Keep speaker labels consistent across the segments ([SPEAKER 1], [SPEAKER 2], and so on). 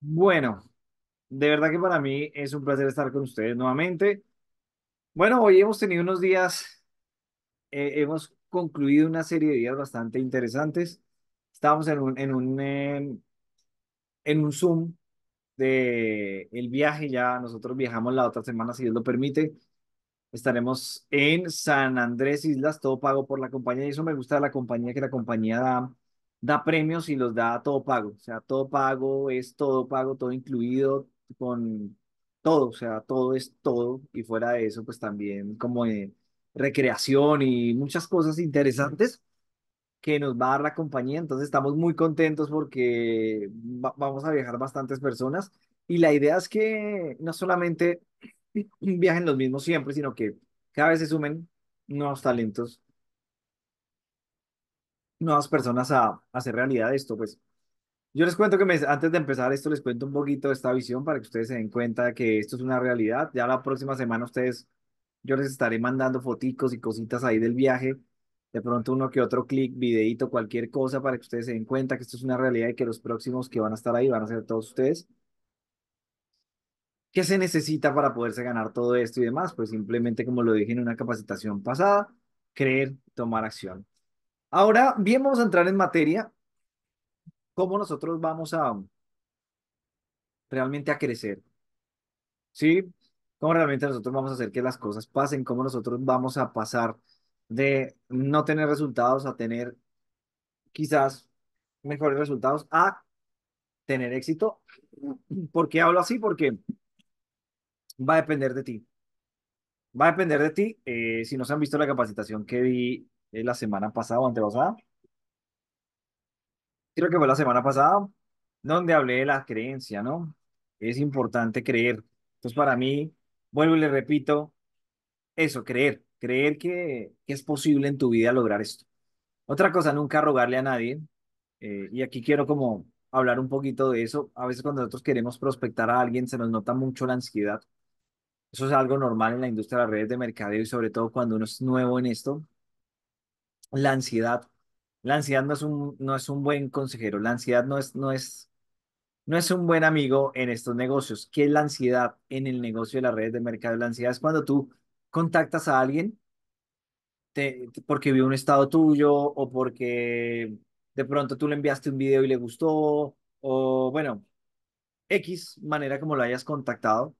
[SPEAKER 1] Bueno, de verdad que para mí es un placer estar con ustedes nuevamente. Bueno, hoy hemos tenido unos días, eh, hemos concluido una serie de días bastante interesantes. Estamos en un, en un, em, en un Zoom de el viaje, ya nosotros viajamos la otra semana, si Dios lo permite. Estaremos en San Andrés Islas, todo pago por la compañía y eso me gusta de la compañía, que la compañía da da premios y los da todo pago. O sea, todo pago es todo pago, todo incluido, con todo. O sea, todo es todo. Y fuera de eso, pues también como recreación y muchas cosas interesantes que nos va a dar la compañía. Entonces estamos muy contentos porque vamos a viajar bastantes personas. Y la idea es que no solamente viajen los mismos siempre, sino que cada vez se sumen nuevos talentos nuevas personas a, hacer realidad esto. Pues yo les cuento que me, antes de empezar esto, les cuento un poquito esta visión para que ustedes se den cuenta que esto es una realidad. Ya la próxima semana ustedes, yo les estaré mandando foticos y cositas ahí del viaje. De pronto uno que otro clic, videito, cualquier cosa para que ustedes se den cuenta que esto es una realidad y que los próximos que van a estar ahí van a ser todos ustedes. ¿Qué se necesita para poderse ganar todo esto y demás? Pues simplemente, como lo dije en una capacitación pasada, creer, tomar acción. Ahora bien, vamos a entrar en materia, cómo nosotros vamos a realmente a crecer, ¿sí? Cómo realmente nosotros vamos a hacer que las cosas pasen, cómo nosotros vamos a pasar de no tener resultados a tener quizás mejores resultados a tener éxito. ¿Por qué hablo así? Porque va a depender de ti. Va a depender de ti. Eh, si no se han visto la capacitación que vi eh, la semana pasada o antepasada, creo que fue la semana pasada, donde hablé de la creencia, ¿no? Es importante creer. Entonces, para mí, vuelvo y le repito, eso, creer, creer que, es posible en tu vida lograr esto. Otra cosa, nunca rogarle a nadie, eh, y aquí quiero como hablar un poquito de eso. A veces cuando nosotros queremos prospectar a alguien, se nos nota mucho la ansiedad. Eso es algo normal en la industria de las redes de mercadeo y sobre todo cuando uno es nuevo en esto, la ansiedad. La ansiedad no es un, no es un buen consejero, la ansiedad no es, no, es, no es un buen amigo en estos negocios. ¿Qué es la ansiedad en el negocio de las redes de mercado? La ansiedad es cuando tú contactas a alguien te, porque vio un estado tuyo o porque de pronto tú le enviaste un video y le gustó o bueno, X manera como lo hayas contactado.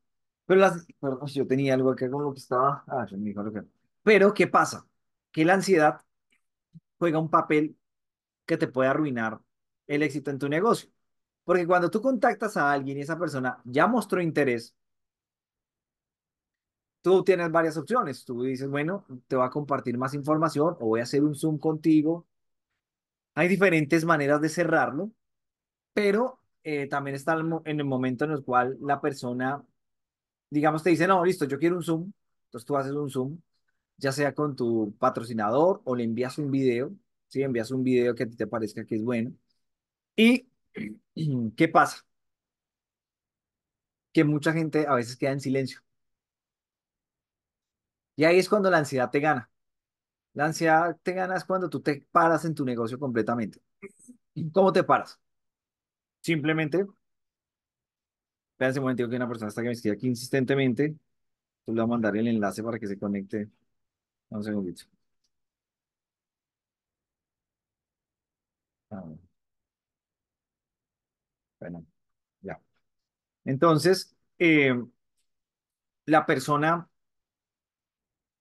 [SPEAKER 1] Pero las, perdón, yo tenía algo que estaba... Ah, me dijo lo que... Pero, ¿qué pasa? Que la ansiedad juega un papel que te puede arruinar el éxito en tu negocio. Porque cuando tú contactas a alguien y esa persona ya mostró interés, tú tienes varias opciones. Tú dices, bueno, te voy a compartir más información o voy a hacer un Zoom contigo. Hay diferentes maneras de cerrarlo, pero eh, también está en el momento en el cual la persona, digamos, te dice, no, listo, yo quiero un Zoom. Entonces tú haces un Zoom ya sea con tu patrocinador o le envías un video, si envías un video que a ti te parezca que es bueno. ¿Y qué pasa? Que mucha gente a veces queda en silencio. Y ahí es cuando la ansiedad te gana. La ansiedad te gana es cuando tú te paras en tu negocio completamente. ¿Cómo te paras? Simplemente, espera un momento que una persona está que me escribe aquí insistentemente. Tú le voy a mandar el enlace para que se conecte un ah, bueno, ya. Entonces, eh, la persona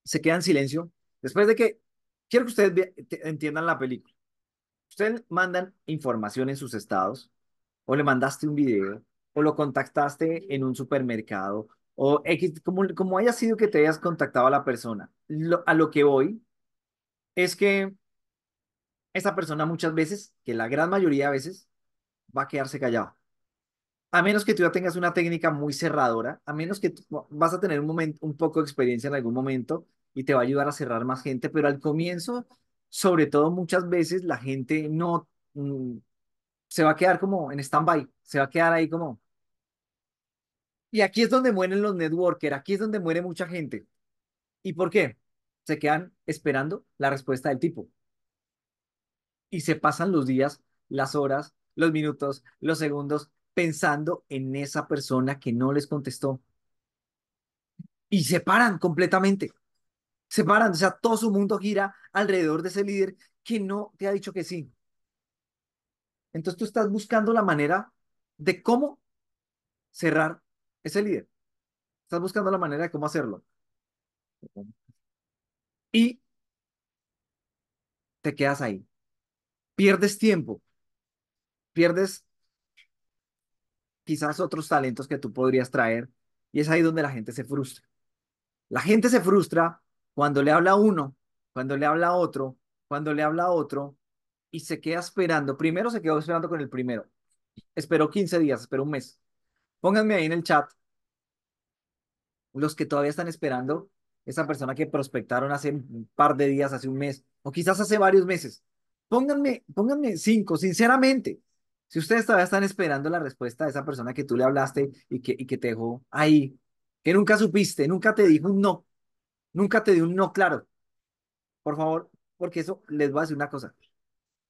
[SPEAKER 1] se queda en silencio después de que, quiero que ustedes entiendan la película. Ustedes mandan información en sus estados, o le mandaste un video, o lo contactaste en un supermercado, o como, como haya sido que te hayas contactado a la persona. a lo que voy es que esa persona muchas veces, que la gran mayoría de veces, va a quedarse callada. A menos que tú ya tengas una técnica muy cerradora, a menos que vas a tener un, poco de experiencia en algún momento y te va a ayudar a cerrar más gente, pero al comienzo, sobre todo muchas veces, la gente no mm, se va a quedar como en stand-by, se va a quedar ahí como, y aquí es donde mueren los networkers, aquí es donde muere mucha gente. ¿Y por qué? Se quedan esperando la respuesta del tipo. Y se pasan los días, las horas, los minutos, los segundos, pensando en esa persona que no les contestó. Y se paran completamente. Se paran, o sea, todo su mundo gira alrededor de ese líder que no te ha dicho que sí. Entonces tú estás buscando la manera de cómo cerrar es el líder. Estás buscando la manera de cómo hacerlo. Y te quedas ahí. Pierdes tiempo. Pierdes quizás otros talentos que tú podrías traer. Y es ahí donde la gente se frustra. La gente se frustra cuando le habla uno, cuando le habla otro, cuando le habla otro y se queda esperando. Primero se quedó esperando con el primero. Esperó 15 días, esperó un mes. Pónganme ahí en el chat los que todavía están esperando esa persona que prospectaron hace un par de días, hace un mes, o quizás hace varios meses. Pónganme, pónganme cinco, sinceramente. Si ustedes todavía están esperando la respuesta de esa persona que tú le hablaste y que, y que te dejó ahí, que nunca supiste, nunca te dijo un no, nunca te dio un no claro. Por favor, porque eso les voy a decir una cosa.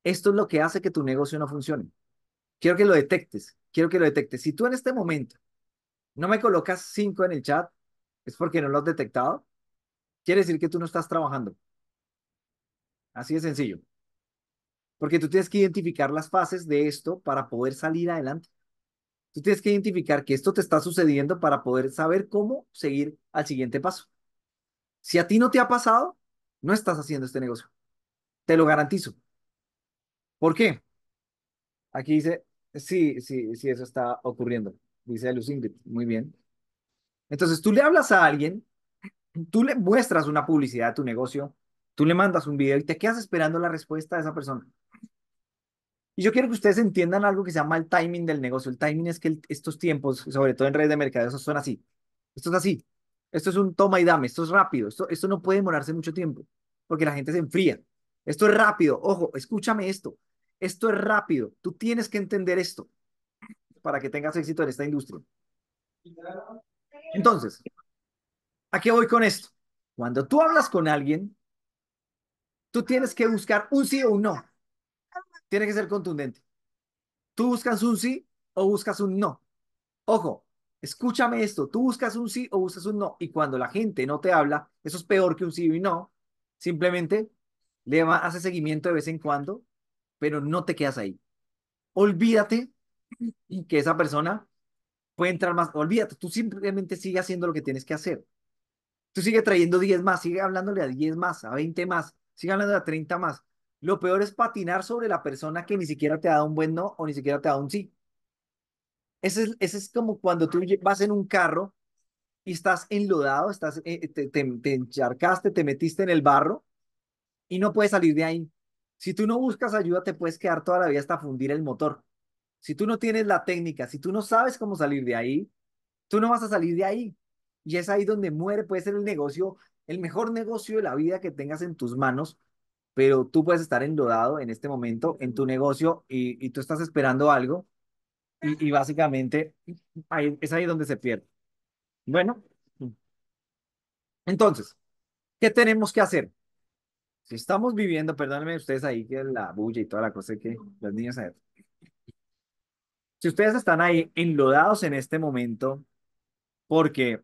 [SPEAKER 1] Esto es lo que hace que tu negocio no funcione. Quiero que lo detectes, quiero que lo detectes. Si tú en este momento no me colocas cinco en el chat, es porque no lo has detectado, quiere decir que tú no estás trabajando. Así de sencillo. Porque tú tienes que identificar las fases de esto para poder salir adelante. Tú tienes que identificar que esto te está sucediendo para poder saber cómo seguir al siguiente paso. Si a ti no te ha pasado, no estás haciendo este negocio. Te lo garantizo. ¿Por qué? Aquí dice, sí, sí, sí, eso está ocurriendo. Dice Luz muy bien. Entonces tú le hablas a alguien, tú le muestras una publicidad de tu negocio, tú le mandas un video y te quedas esperando la respuesta de esa persona. Y yo quiero que ustedes entiendan algo que se llama el timing del negocio. El timing es que estos tiempos, sobre todo en redes de mercadeo, son así. Esto es así. Esto es un toma y dame. Esto es rápido. Esto, esto no puede demorarse mucho tiempo porque la gente se enfría. Esto es rápido. Ojo, escúchame esto. Esto es rápido. Tú tienes que entender esto para que tengas éxito en esta industria. Entonces, ¿a qué voy con esto? Cuando tú hablas con alguien, tú tienes que buscar un sí o un no. Tiene que ser contundente. Tú buscas un sí o buscas un no. Ojo, escúchame esto. Tú buscas un sí o buscas un no. Y cuando la gente no te habla, eso es peor que un sí y no. Simplemente le hace seguimiento de vez en cuando, pero no te quedas ahí. Olvídate que esa persona puede entrar más. Olvídate, tú simplemente sigue haciendo lo que tienes que hacer. Tú sigue trayendo 10 más, sigue hablándole a 10 más, a 20 más, sigue hablando a 30 más. Lo peor es patinar sobre la persona que ni siquiera te ha dado un buen no o ni siquiera te ha dado un sí. Ese es, como cuando tú vas en un carro y estás enlodado, estás, eh, eh, te, te encharcaste, te metiste en el barro y no puedes salir de ahí. Si tú no buscas ayuda, te puedes quedar toda la vida hasta fundir el motor. Si tú no tienes la técnica, si tú no sabes cómo salir de ahí, tú no vas a salir de ahí. Y es ahí donde muere, puede ser el negocio, el mejor negocio de la vida que tengas en tus manos, pero tú puedes estar enlodado en este momento en tu negocio y, tú estás esperando algo y, básicamente ahí, es ahí donde se pierde. Bueno, entonces, ¿qué tenemos que hacer? Si estamos viviendo, perdónenme ustedes ahí que la bulla y toda la cosa que los niños... Si ustedes están ahí enlodados en este momento porque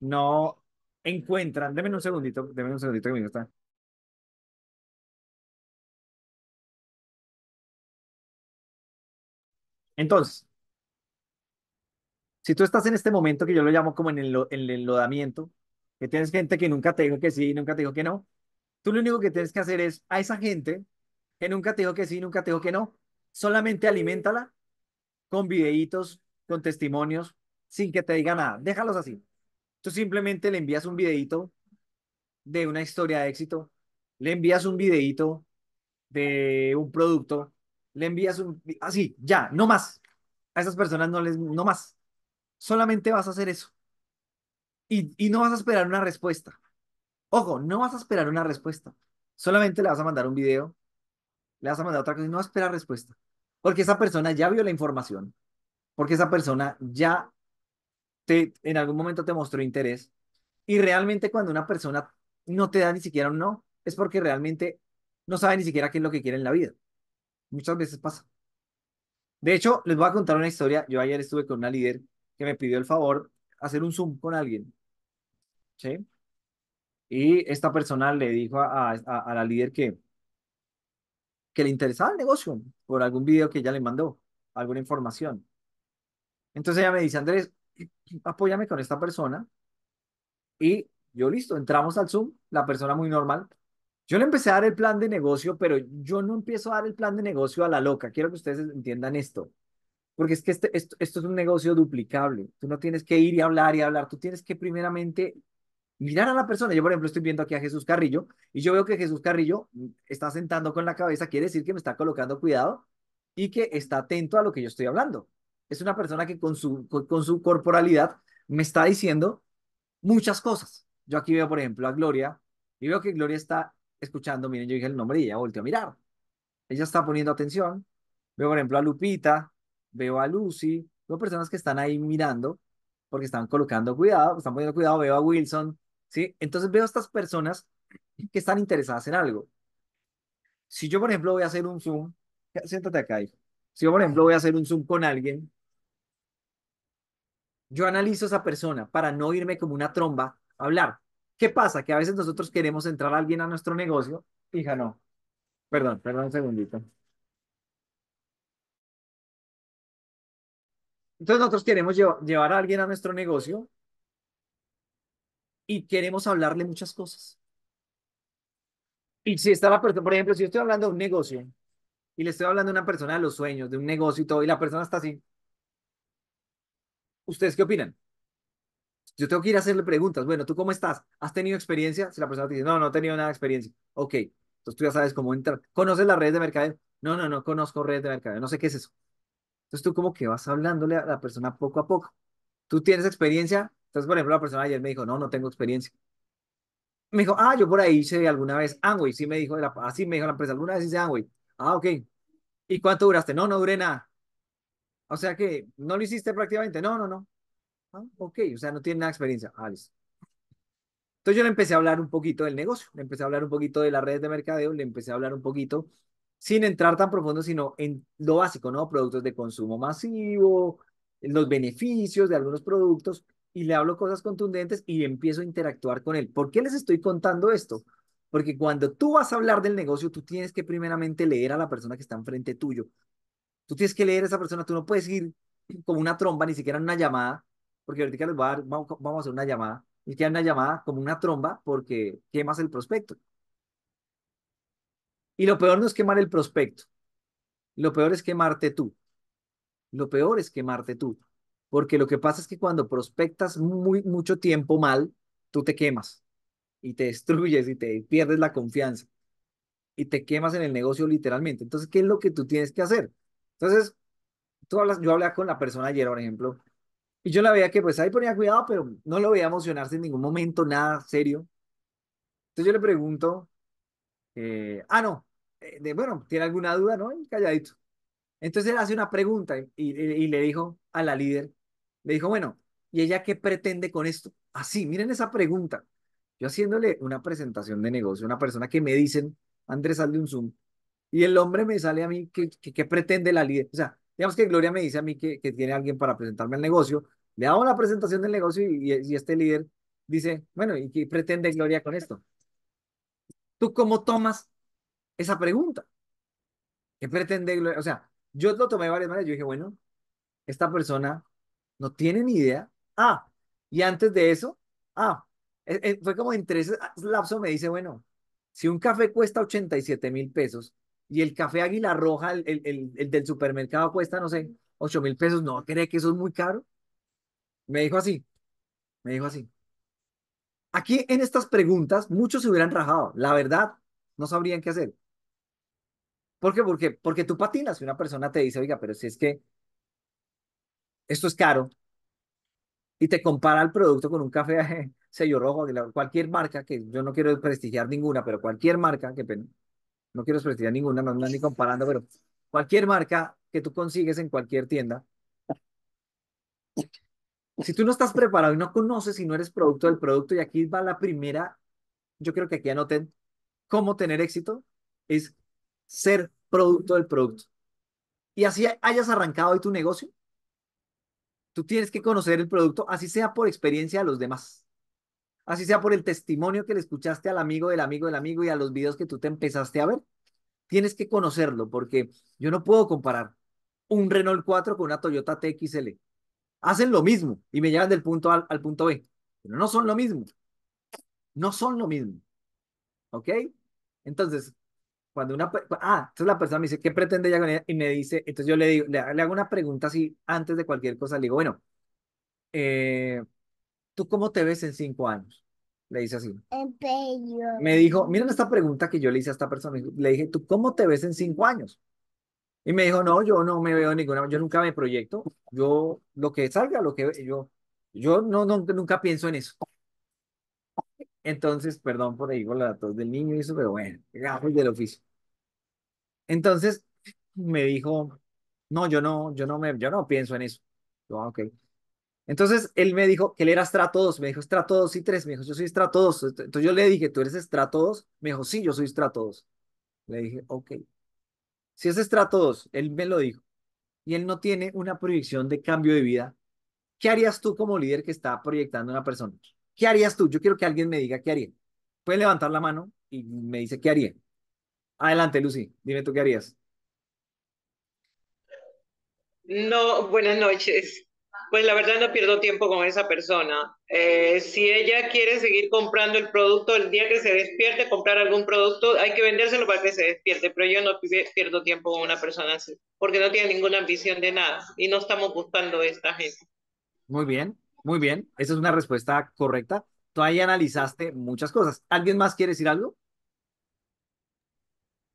[SPEAKER 1] no encuentran, denme un segundito, denme un segundito que me está. Entonces, si tú estás en este momento que yo lo llamo como en el, en el enlodamiento, que tienes gente que nunca te dijo que sí, nunca te dijo que no, tú lo único que tienes que hacer es a esa gente que nunca te dijo que sí, nunca te dijo que no, solamente alimentala con videitos, con testimonios, sin que te diga nada. Déjalos así. Tú simplemente le envías un videito de una historia de éxito, le envías un videito de un producto, le envías un... Así, ya, no más. A esas personas no les... No más. Solamente vas a hacer eso. Y, y no vas a esperar una respuesta. Ojo, no vas a esperar una respuesta. Solamente le vas a mandar un video le vas a mandar otra cosa y no espera respuesta. Porque esa persona ya vio la información, porque esa persona ya te, en algún momento te mostró interés. Y realmente cuando una persona no te da ni siquiera un no, es porque realmente no sabe ni siquiera qué es lo que quiere en la vida. Muchas veces pasa. De hecho, les voy a contar una historia. Yo ayer estuve con una líder que me pidió el favor hacer un Zoom con alguien. ¿Sí? Y esta persona le dijo a la líder que, que le interesaba el negocio por algún video que ella le mandó, alguna información. Entonces ella me dice, Andrés, apóyame con esta persona. Y yo listo, entramos al Zoom, la persona muy normal. Yo le empecé a dar el plan de negocio, pero yo no empiezo a dar el plan de negocio a la loca. Quiero que ustedes entiendan esto. Porque es que este, esto, esto es un negocio duplicable. Tú no tienes que ir y hablar y hablar. Tú tienes que primeramente mirar a la persona. Yo, por ejemplo, estoy viendo aquí a Jesús Carrillo y yo veo que Jesús Carrillo está sentando con la cabeza, quiere decir que me está colocando cuidado y que está atento a lo que yo estoy hablando. Es una persona que con su, su corporalidad me está diciendo muchas cosas. Yo aquí veo, por ejemplo, a Gloria y veo que Gloria está escuchando. Miren, yo dije el nombre y ella volteó a mirar. Ella está poniendo atención. Veo, por ejemplo, a Lupita, veo a Lucy, veo personas que están ahí mirando porque están colocando cuidado, están poniendo cuidado. Veo a Wilson, entonces veo a estas personas que están interesadas en algo. Si yo, por ejemplo, voy a hacer un Zoom, siéntate acá, hijo. Si yo, por ejemplo, voy a hacer un Zoom con alguien, yo analizo a esa persona para no irme como una tromba a hablar. ¿Qué pasa? Que a veces nosotros queremos entrar a alguien a nuestro negocio. Hija, no. Perdón, perdón un segundito. Entonces nosotros queremos llevar a alguien a nuestro negocio y queremos hablarle muchas cosas. Y si está la persona, por ejemplo, si yo estoy hablando de un negocio y le estoy hablando a una persona de los sueños, de un negocio y todo, y la persona está así, ¿ustedes qué opinan? Yo tengo que ir a hacerle preguntas. Bueno, ¿tú cómo estás? ¿Has tenido experiencia? Si la persona te dice, no, no he tenido nada de experiencia. Ok, entonces tú ya sabes cómo entrar. ¿Conoces las redes de mercadeo? No, no, no conozco redes de mercadeo. No sé qué es eso. Entonces tú como que vas hablándole a la persona poco a poco. ¿Tú tienes experiencia? Entonces, por ejemplo, la persona ayer me dijo, no, no tengo experiencia. Me dijo, ah, yo por ahí hice alguna vez güey, Sí me dijo, así me dijo la empresa, alguna vez hice güey. Ah, ok. ¿Y cuánto duraste? No, no duré nada. O sea que no lo hiciste prácticamente. No, no, no. Ah, ok, o sea, no tiene nada experiencia. Ah, Entonces yo le empecé a hablar un poquito del negocio, le empecé a hablar un poquito de las redes de mercadeo, le empecé a hablar un poquito, sin entrar tan profundo, sino en lo básico, ¿no? Productos de consumo masivo, los beneficios de algunos productos y le hablo cosas contundentes y empiezo a interactuar con él. ¿Por qué les estoy contando esto? Porque cuando tú vas a hablar del negocio, tú tienes que primeramente leer a la persona que está enfrente tuyo. Tú tienes que leer a esa persona, tú no puedes ir como una tromba, ni siquiera en una llamada, porque ahorita les voy a dar, vamos, a hacer una llamada, ni siquiera una llamada como una tromba, porque quemas el prospecto. Y lo peor no es quemar el prospecto, lo peor es quemarte tú. Lo peor es quemarte tú porque lo que pasa es que cuando prospectas muy, mucho tiempo mal, tú te quemas y te destruyes y te pierdes la confianza y te quemas en el negocio literalmente. Entonces, ¿qué es lo que tú tienes que hacer? Entonces, yo hablé con la persona ayer, por ejemplo, y yo la veía que pues ahí ponía cuidado, pero no lo veía emocionarse en ningún momento, nada serio. Entonces yo le pregunto, eh, ah, no, eh, bueno, ¿tiene alguna duda? No, calladito. Entonces él hace una pregunta y le dijo a la líder, le dijo, bueno, ¿y ella qué pretende con esto? Así, ah, miren esa pregunta. Yo haciéndole una presentación de negocio, una persona que me dicen, Andrés, sale un Zoom, y el hombre me sale a mí, ¿qué, pretende la líder? O sea, digamos que Gloria me dice a mí que, tiene alguien para presentarme el negocio, le hago la presentación del negocio y, este líder dice, bueno, ¿y qué pretende Gloria con esto? ¿Tú cómo tomas esa pregunta? ¿Qué pretende Gloria? O sea, yo lo tomé de varias maneras. Yo dije, bueno, esta persona no tienen idea. Ah, y antes de eso, ah, e, e, fue como en tres ah, lapsos me dice, bueno, si un café cuesta 87 mil pesos y el café Águila Roja, el, del supermercado cuesta, no sé, 8 mil pesos, ¿no cree que eso es muy caro? Me dijo así, me dijo así. Aquí en estas preguntas muchos se hubieran rajado, la verdad, no sabrían qué hacer. ¿Por qué? Porque, porque tú patinas y una persona te dice, oiga, pero si es que esto es caro, y te compara el producto con un café sello rojo, cualquier marca, que yo no quiero prestigiar ninguna, pero cualquier marca, que no quiero prestigiar ninguna, no ando ni comparando, pero cualquier marca que tú consigues en cualquier tienda, si tú no estás preparado y no conoces y no eres producto del producto, y aquí va la primera, yo creo que aquí anoten cómo tener éxito, es ser producto del producto. Y así hayas arrancado hoy tu negocio, Tú tienes que conocer el producto, así sea por experiencia de los demás. Así sea por el testimonio que le escuchaste al amigo del amigo del amigo y a los videos que tú te empezaste a ver. Tienes que conocerlo porque yo no puedo comparar un Renault 4 con una Toyota TXL. Hacen lo mismo y me llevan del punto A al punto B, pero no son lo mismo. No son lo mismo. ¿Ok? Entonces, cuando una, ah, entonces la persona me dice, ¿qué pretende ella con Y me dice, entonces yo le digo, le, hago una pregunta así antes de cualquier cosa, le digo, bueno, eh, ¿tú cómo te ves en cinco años? Le dice así. Me dijo, miren esta pregunta que yo le hice a esta persona, le dije, ¿tú cómo te ves en cinco años? Y me dijo, no, yo no me veo ninguna, yo nunca me proyecto, yo lo que salga, lo que yo, yo no nunca pienso en eso. Entonces, perdón por ahí con la tos del niño y eso, pero bueno, y del oficio. Entonces, me dijo, no, yo no, yo no me, yo no pienso en eso. Yo, ah, ok. Entonces, él me dijo que él era estrato 2, me dijo estrato 2 y tres me dijo, yo soy estrato 2. Entonces yo le dije, ¿tú eres estrato 2? Me dijo, sí, yo soy estrato 2. Le dije, ok. Si es estrato 2, él me lo dijo, y él no tiene una proyección de cambio de vida, ¿qué harías tú como líder que está proyectando a una persona? ¿Qué harías tú? Yo quiero que alguien me diga qué haría. Puedes levantar la mano y me dice qué haría. Adelante, Lucy, dime tú qué harías.
[SPEAKER 2] No, buenas noches. Pues la verdad no pierdo tiempo con esa persona. Eh, si ella quiere seguir comprando el producto el día que se despierte, comprar algún producto, hay que vendérselo para que se despierte, pero yo no pierdo tiempo con una persona así, porque no tiene ninguna ambición de nada y no estamos gustando a esta gente.
[SPEAKER 1] Muy bien. Muy bien, esa es una respuesta correcta. Tú ahí analizaste muchas cosas. ¿Alguien más quiere decir algo?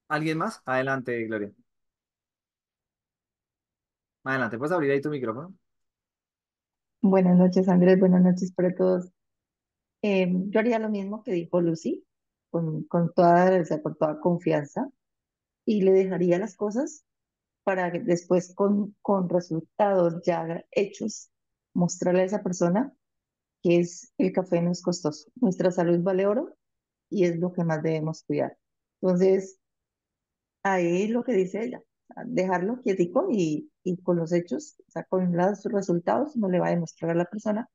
[SPEAKER 1] ¿Alguien más? Adelante, Gloria. Adelante, puedes abrir ahí tu micrófono.
[SPEAKER 2] Buenas noches, Andrés. Buenas noches para todos. Em, yo haría lo mismo que dijo Lucy, con, con, toda, toda confianza, y le dejaría las cosas para que después con, con resultados ya hechos mostrarle a esa persona que es el café no es costoso. Nuestra salud vale oro y es lo que más debemos cuidar. Entonces, ahí es lo que dice ella, dejarlo quietico y, con los hechos, o sea, con los resultados, no le va a demostrar a la persona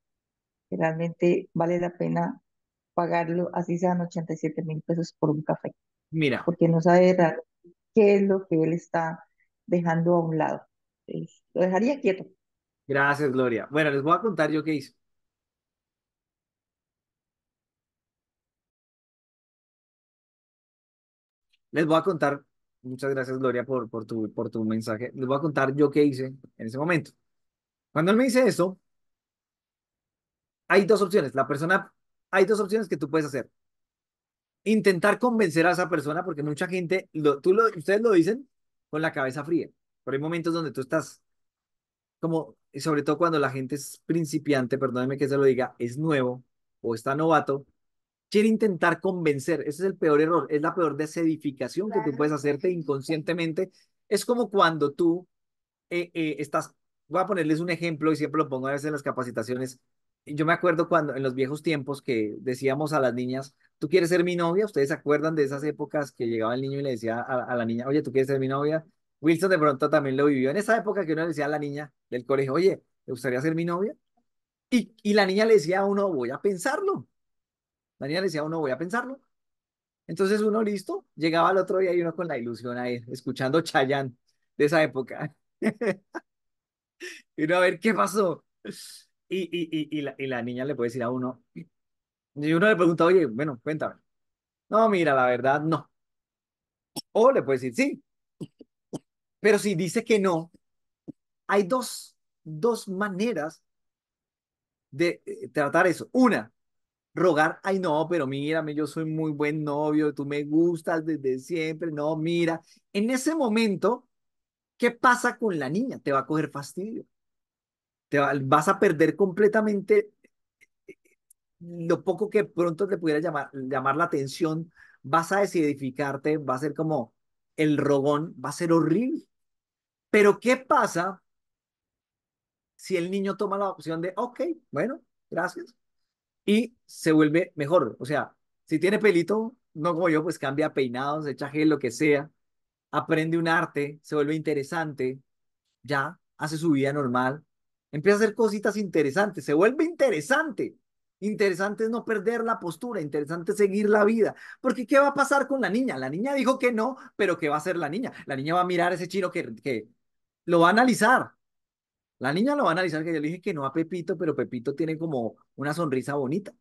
[SPEAKER 2] que realmente vale la pena pagarlo, así sean 87 mil pesos por un café. Mira. Porque no sabe qué es lo que él está dejando a un lado.
[SPEAKER 1] lo dejaría quieto. Gracias, Gloria. Bueno, les voy a contar yo qué hice. Les voy a contar, muchas gracias, Gloria, por, tu, mensaje. Les voy a contar yo qué hice en ese momento. Cuando él me dice eso, hay dos opciones. La persona, hay dos opciones que tú puedes hacer. Intentar convencer a esa persona, porque mucha gente, tú lo, ustedes lo dicen con la cabeza fría, pero hay momentos donde tú estás como sobre todo cuando la gente es principiante, perdónenme que se lo diga, es nuevo o está novato, quiere intentar convencer. Ese es el peor error, es la peor desedificación que tú puedes hacerte inconscientemente. Es como cuando tú eh, eh, estás, voy a ponerles un ejemplo y siempre lo pongo a veces en las capacitaciones. Yo me acuerdo cuando en los viejos tiempos que decíamos a las niñas, tú quieres ser mi novia, ustedes se acuerdan de esas épocas que llegaba el niño y le decía a la niña, oye, tú quieres ser mi novia, Wilson de pronto también lo vivió en esa época que uno le decía a la niña del colegio, oye, ¿te gustaría ser mi novia? Y, y la niña le decía a uno, voy a pensarlo. La niña le decía a uno, voy a pensarlo. Entonces uno listo, llegaba al otro día y uno con la ilusión ahí, escuchando chayán de esa época. y uno a ver qué pasó. Y, y, y, y, la, niña le puede decir a uno, y uno le pregunta, oye, bueno, cuéntame. No, mira, la verdad, no. O le puede decir, sí, pero si dice que no, hay dos, dos maneras de eh, tratar eso. Una, rogar, ay no, pero mírame, yo soy muy buen novio, tú me gustas desde siempre, no, mira. En ese momento, ¿qué pasa con la niña? Te va a coger fastidio. Te vas a perder completamente eh, lo poco que pronto te pudiera llamar, llamar la atención. Vas a desedificarte, va a ser como el rogón, va a ser horrible. Pero ¿qué pasa si el niño toma la opción de, ok, bueno, gracias, y se vuelve mejor? O sea, si tiene pelito, no como yo, pues cambia peinados, echa gel, lo que sea, aprende un arte, se vuelve interesante, ya, hace su vida normal, empieza a hacer cositas interesantes, se vuelve interesante. Interesante es no perder la postura, interesante es seguir la vida. Porque ¿qué va a pasar con la niña? La niña dijo que no, pero ¿qué va a hacer la niña? La niña va a mirar a ese chino que, que, lo va a analizar. La niña lo va a analizar, que yo le dije que no a Pepito, pero Pepito tiene como una sonrisa bonita.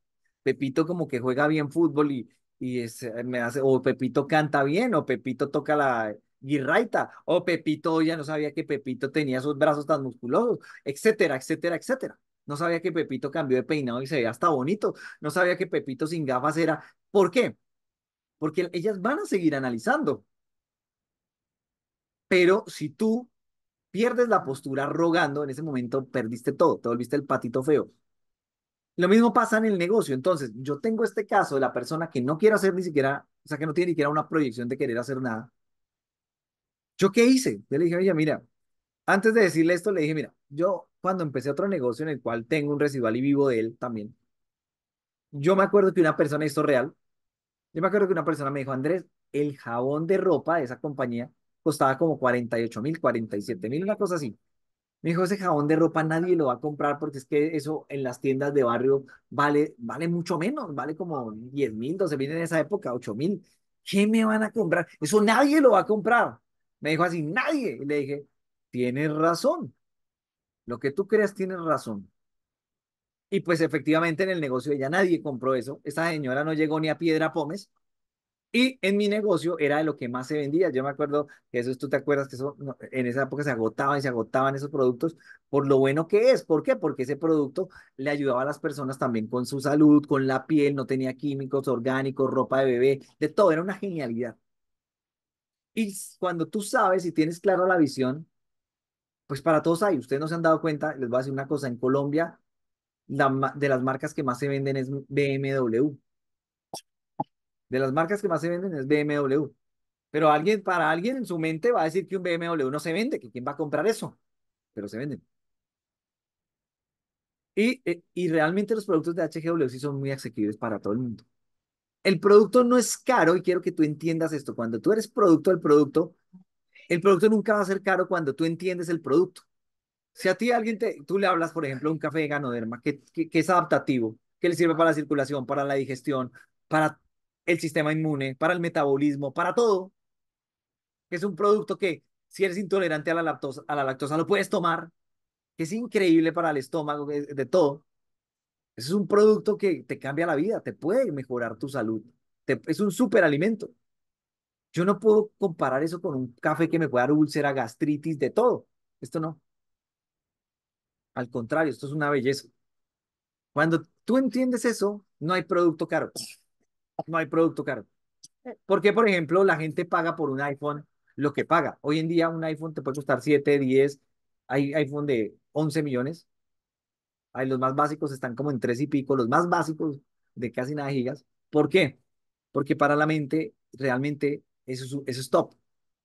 [SPEAKER 1] Pepito como que juega bien fútbol y, y eh, me hace, o Pepito canta bien, o Pepito toca la guirraita, o Pepito ya no sabía que Pepito tenía esos brazos tan musculosos, etcétera, etcétera, etcétera. No sabía que Pepito cambió de peinado y se veía hasta bonito. No sabía que Pepito sin gafas era. ¿Por qué? Porque ellas van a seguir analizando. Pero si tú pierdes la postura rogando, en ese momento perdiste todo, te volviste el patito feo. Lo mismo pasa en el negocio. Entonces, yo tengo este caso de la persona que no quiere hacer ni siquiera, o sea, que no tiene ni siquiera una proyección de querer hacer nada. ¿Yo qué hice? Yo le dije, oye, mira, antes de decirle esto, le dije, mira, yo cuando empecé otro negocio en el cual tengo un residual y vivo de él también, yo me acuerdo que una persona, esto real, yo me acuerdo que una persona me dijo, Andrés, el jabón de ropa de esa compañía costaba como 48 mil, 47 mil, una cosa así. Me dijo, ese jabón de ropa nadie lo va a comprar porque es que eso en las tiendas de barrio vale, vale mucho menos, vale como 10 mil, 12 mil en esa época, 8 mil. ¿Qué me van a comprar? Eso nadie lo va a comprar. Me dijo así, nadie. le dije, tienes razón. Lo que tú creas, tienes razón. Y pues efectivamente en el negocio ya nadie compró eso. Esa señora no llegó ni a Piedra Pómez y en mi negocio era de lo que más se vendía. Yo me acuerdo, eso tú te acuerdas que eso, en esa época se agotaban y se agotaban esos productos por lo bueno que es. ¿Por qué? Porque ese producto le ayudaba a las personas también con su salud, con la piel, no tenía químicos, orgánicos, ropa de bebé, de todo. Era una genialidad. Y cuando tú sabes y tienes clara la visión, pues para todos hay. Ustedes no se han dado cuenta, les voy a decir una cosa, en Colombia, la, de las marcas que más se venden es BMW de las marcas que más se venden es BMW. Pero alguien, para alguien en su mente va a decir que un BMW no se vende, que quién va a comprar eso, pero se venden. Y, eh, y realmente los productos de HGW sí son muy asequibles para todo el mundo. El producto no es caro y quiero que tú entiendas esto. Cuando tú eres producto del producto, el producto nunca va a ser caro cuando tú entiendes el producto. Si a ti alguien te, tú le hablas, por ejemplo, un café de ganoderma que, que, que es adaptativo, que le sirve para la circulación, para la digestión, para el sistema inmune, para el metabolismo, para todo. Es un producto que si eres intolerante a la lactosa, a la lactosa lo puedes tomar, que es increíble para el estómago, de todo. Es un producto que te cambia la vida, te puede mejorar tu salud. es un superalimento. Yo no puedo comparar eso con un café que me puede dar úlcera, gastritis, de todo. Esto no. Al contrario, esto es una belleza. Cuando tú entiendes eso, no hay producto caro no hay producto caro. Porque, por ejemplo, la gente paga por un iPhone lo que paga. Hoy en día un iPhone te puede costar 7, 10, hay iPhone de 11 millones. Hay los más básicos están como en 3 y pico, los más básicos de casi nada gigas. ¿Por qué? Porque para la mente realmente eso es, eso es top,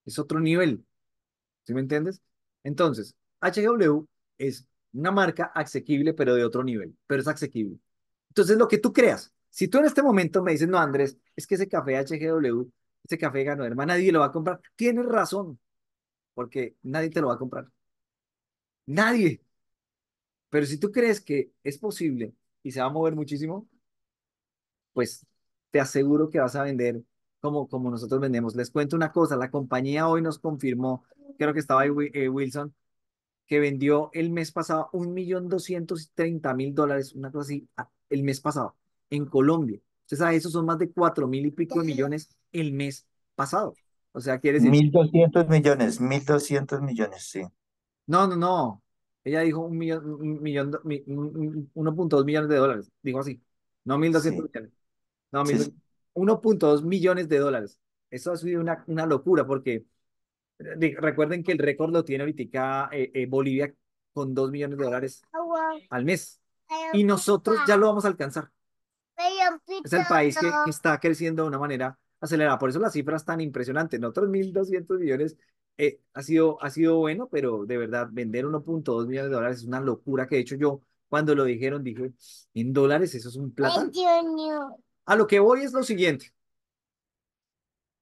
[SPEAKER 1] es otro nivel. ¿Sí me entiendes? Entonces, HW es una marca asequible pero de otro nivel, pero es asequible. Entonces, lo que tú creas, si tú en este momento me dices, no, Andrés, es que ese café HGW, ese café ganó, hermano, nadie lo va a comprar. Tienes razón, porque nadie te lo va a comprar. Nadie. Pero si tú crees que es posible y se va a mover muchísimo, pues te aseguro que vas a vender como, como nosotros vendemos. Les cuento una cosa, la compañía hoy nos confirmó, creo que estaba ahí eh, Wilson, que vendió el mes pasado 1.230.000 dólares, una cosa así, ah, el mes pasado en Colombia. Usted sabe, esos son más de cuatro mil y pico de millones el mes pasado. O sea, quiere decir... Mil
[SPEAKER 3] doscientos millones, mil doscientos millones, sí.
[SPEAKER 1] No, no, no. Ella dijo un millón, un millón, dos millones de dólares. Dijo así. No mil doscientos millones. No, punto dos millones de dólares. Eso ha sido una, una locura porque recuerden que el récord lo tiene ahorita eh, eh, Bolivia con dos millones de dólares al mes.
[SPEAKER 3] Y nosotros ya
[SPEAKER 1] lo vamos a alcanzar. Es el país que, está creciendo de una manera acelerada. Por eso las cifras tan impresionantes. otros 1.200 millones eh, ha, sido, ha sido bueno, pero de verdad vender 1.2 millones de dólares es una locura que de hecho yo cuando lo dijeron dije, en dólares eso es un plata. A lo que voy es lo siguiente.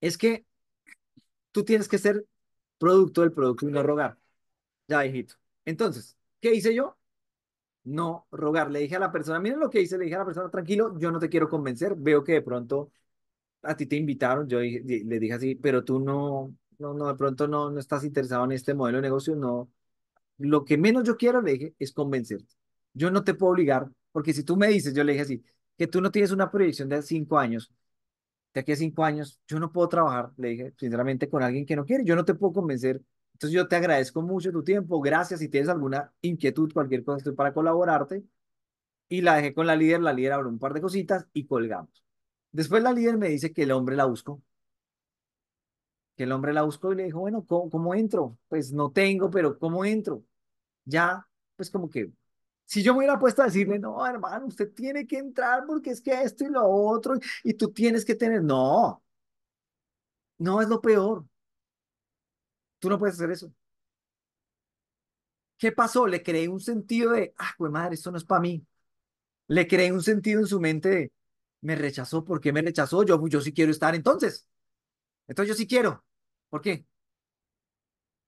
[SPEAKER 1] Es que tú tienes que ser producto del producto y no rogar. Ya, hijito. Entonces, ¿qué hice yo? no rogar. Le dije a la persona, miren lo que hice, le dije a la persona, tranquilo, yo no te quiero convencer, veo que de pronto a ti te invitaron, yo le dije así, pero tú no, no, no, de pronto no, no estás interesado en este modelo de negocio, no. Lo que menos yo quiero, le dije, es convencerte. Yo no te puedo obligar, porque si tú me dices, yo le dije así, que tú no tienes una proyección de cinco años, de aquí a cinco años, yo no puedo trabajar, le dije, sinceramente, con alguien que no quiere, yo no te puedo convencer entonces yo te agradezco mucho tu tiempo, gracias. Si tienes alguna inquietud, cualquier cosa, estoy para colaborarte. Y la dejé con la líder, la líder abrió un par de cositas y colgamos. Después la líder me dice que el hombre la buscó. Que el hombre la buscó y le dijo, bueno, ¿cómo, entro? Pues no tengo, pero ¿cómo entro? Ya, pues como que, si yo me hubiera puesto a decirle, no, hermano, usted tiene que entrar porque es que esto y lo otro, y tú tienes que tener, no, no es lo peor Tú no puedes hacer eso. ¿Qué pasó? Le creé un sentido de, ah, güey, madre, esto no es para mí. Le creé un sentido en su mente de, me rechazó, ¿por qué me rechazó? Yo, yo sí quiero estar entonces. Entonces yo sí quiero. ¿Por qué?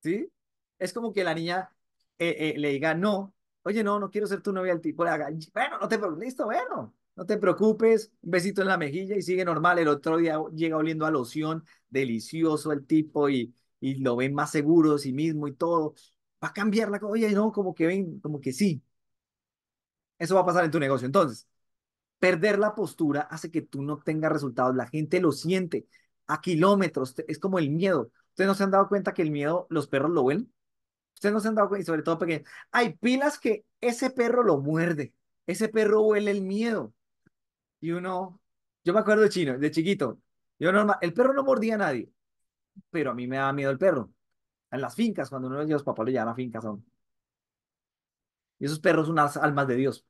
[SPEAKER 1] ¿Sí? Es como que la niña eh, eh, le diga, no, oye, no, no quiero ser tu novia al tipo. Le haga, bueno, no te preocupes, listo, bueno, no te preocupes, un besito en la mejilla y sigue normal. El otro día llega oliendo a loción, delicioso el tipo y y lo ven más seguro de sí mismo y todo, va a cambiar la cosa, oye, no, como que ven, como que sí. Eso va a pasar en tu negocio. Entonces, perder la postura hace que tú no tengas resultados. La gente lo siente a kilómetros, es como el miedo. Ustedes no se han dado cuenta que el miedo, los perros lo ven. Ustedes no se han dado cuenta, y sobre todo porque hay pilas que ese perro lo muerde, ese perro huele el miedo. Y uno, yo me acuerdo de chino, de chiquito, yo normal, el perro no mordía a nadie, pero a mí me da miedo el perro. En las fincas, cuando uno de los papás los llevan a fincas Y esos perros son unas almas de Dios.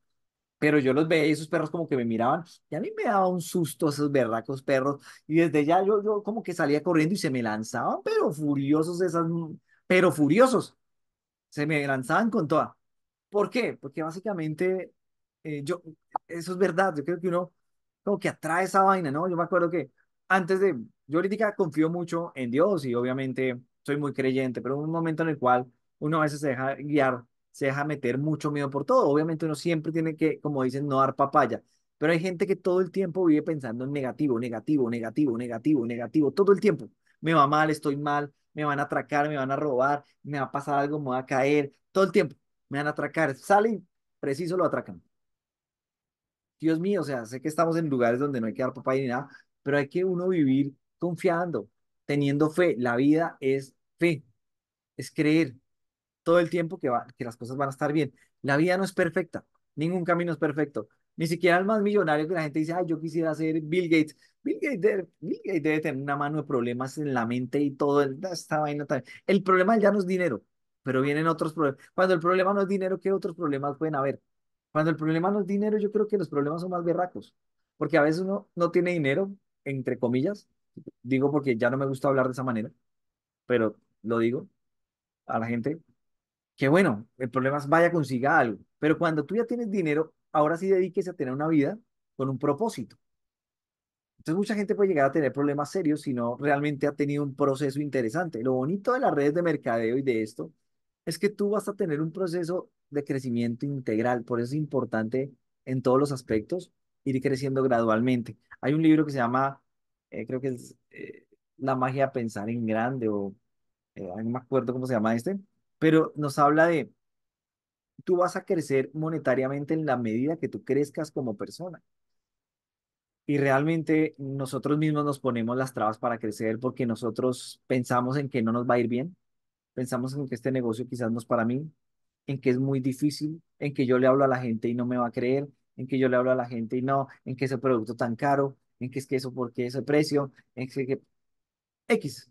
[SPEAKER 1] Pero yo los veía y esos perros como que me miraban. Y a mí me daba un susto esos berracos perros. Y desde ya yo, yo como que salía corriendo y se me lanzaban, pero furiosos esas, pero furiosos. Se me lanzaban con toda. ¿Por qué? Porque básicamente eh, yo, eso es verdad. Yo creo que uno como que atrae esa vaina, ¿no? Yo me acuerdo que antes de yo ahorita confío mucho en Dios y obviamente soy muy creyente, pero en un momento en el cual uno a veces se deja guiar, se deja meter mucho miedo por todo. Obviamente uno siempre tiene que, como dicen, no dar papaya. Pero hay gente que todo el tiempo vive pensando en negativo, negativo, negativo, negativo, negativo, todo el tiempo. Me va mal, estoy mal, me van a atracar, me van a robar, me va a pasar algo, me va a caer, todo el tiempo. Me van a atracar, salen, preciso lo atracan. Dios mío, o sea, sé que estamos en lugares donde no hay que dar papaya ni nada, pero hay que uno vivir confiando, teniendo fe. La vida es fe, es creer todo el tiempo que, va, que las cosas van a estar bien. La vida no es perfecta, ningún camino es perfecto. Ni siquiera el más millonario que la gente dice, ay, yo quisiera ser Bill Gates. Bill Gates, debe, tener una mano de problemas en la mente y todo, esta vaina también. El problema ya no es dinero, pero vienen otros problemas. Cuando el problema no es dinero, ¿qué otros problemas pueden haber? Cuando el problema no es dinero, yo creo que los problemas son más berracos, porque a veces uno no tiene dinero, entre comillas, digo porque ya no me gusta hablar de esa manera, pero lo digo a la gente, que bueno, el problema es vaya consiga algo, pero cuando tú ya tienes dinero, ahora sí dedíquese a tener una vida con un propósito. Entonces mucha gente puede llegar a tener problemas serios si no realmente ha tenido un proceso interesante. Lo bonito de las redes de mercadeo y de esto es que tú vas a tener un proceso de crecimiento integral, por eso es importante en todos los aspectos ir creciendo gradualmente. Hay un libro que se llama eh, creo que es eh, la magia pensar en grande o eh, no me acuerdo cómo se llama este, pero nos habla de tú vas a crecer monetariamente en la medida que tú crezcas como persona. Y realmente nosotros mismos nos ponemos las trabas para crecer porque nosotros pensamos en que no nos va a ir bien, pensamos en que este negocio quizás no es para mí, en que es muy difícil, en que yo le hablo a la gente y no me va a creer, en que yo le hablo a la gente y no, en que ese producto tan caro, en qué es que eso, qué ese precio, en que, X.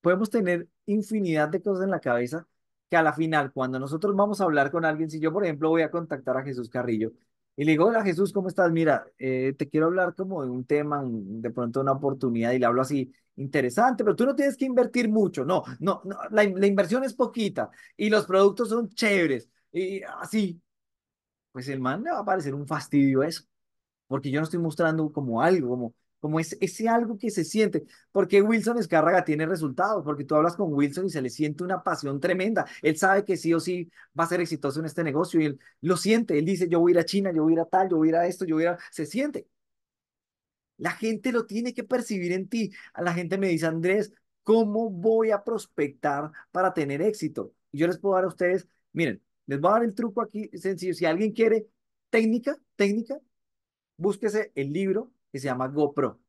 [SPEAKER 1] Podemos tener infinidad de cosas en la cabeza que a la final, cuando nosotros vamos a hablar con alguien, si yo, por ejemplo, voy a contactar a Jesús Carrillo y le digo, hola Jesús, ¿cómo estás? Mira, eh, te quiero hablar como de un tema, de pronto una oportunidad y le hablo así, interesante, pero tú no tienes que invertir mucho, no, no, la, la inversión es poquita y los productos son chéveres y así. Pues el man le va a parecer un fastidio eso porque yo no estoy mostrando como algo, como, como es, ese algo que se siente. Porque Wilson Escárraga tiene resultados, porque tú hablas con Wilson y se le siente una pasión tremenda. Él sabe que sí o sí va a ser exitoso en este negocio y él lo siente. Él dice, yo voy a ir a China, yo voy a ir a tal, yo voy a ir a esto, yo voy a Se siente. La gente lo tiene que percibir en ti. A la gente me dice, Andrés, ¿cómo voy a prospectar para tener éxito? Y yo les puedo dar a ustedes, miren, les voy a dar el truco aquí sencillo. Si alguien quiere técnica, técnica, búsquese el libro que se llama GoPro.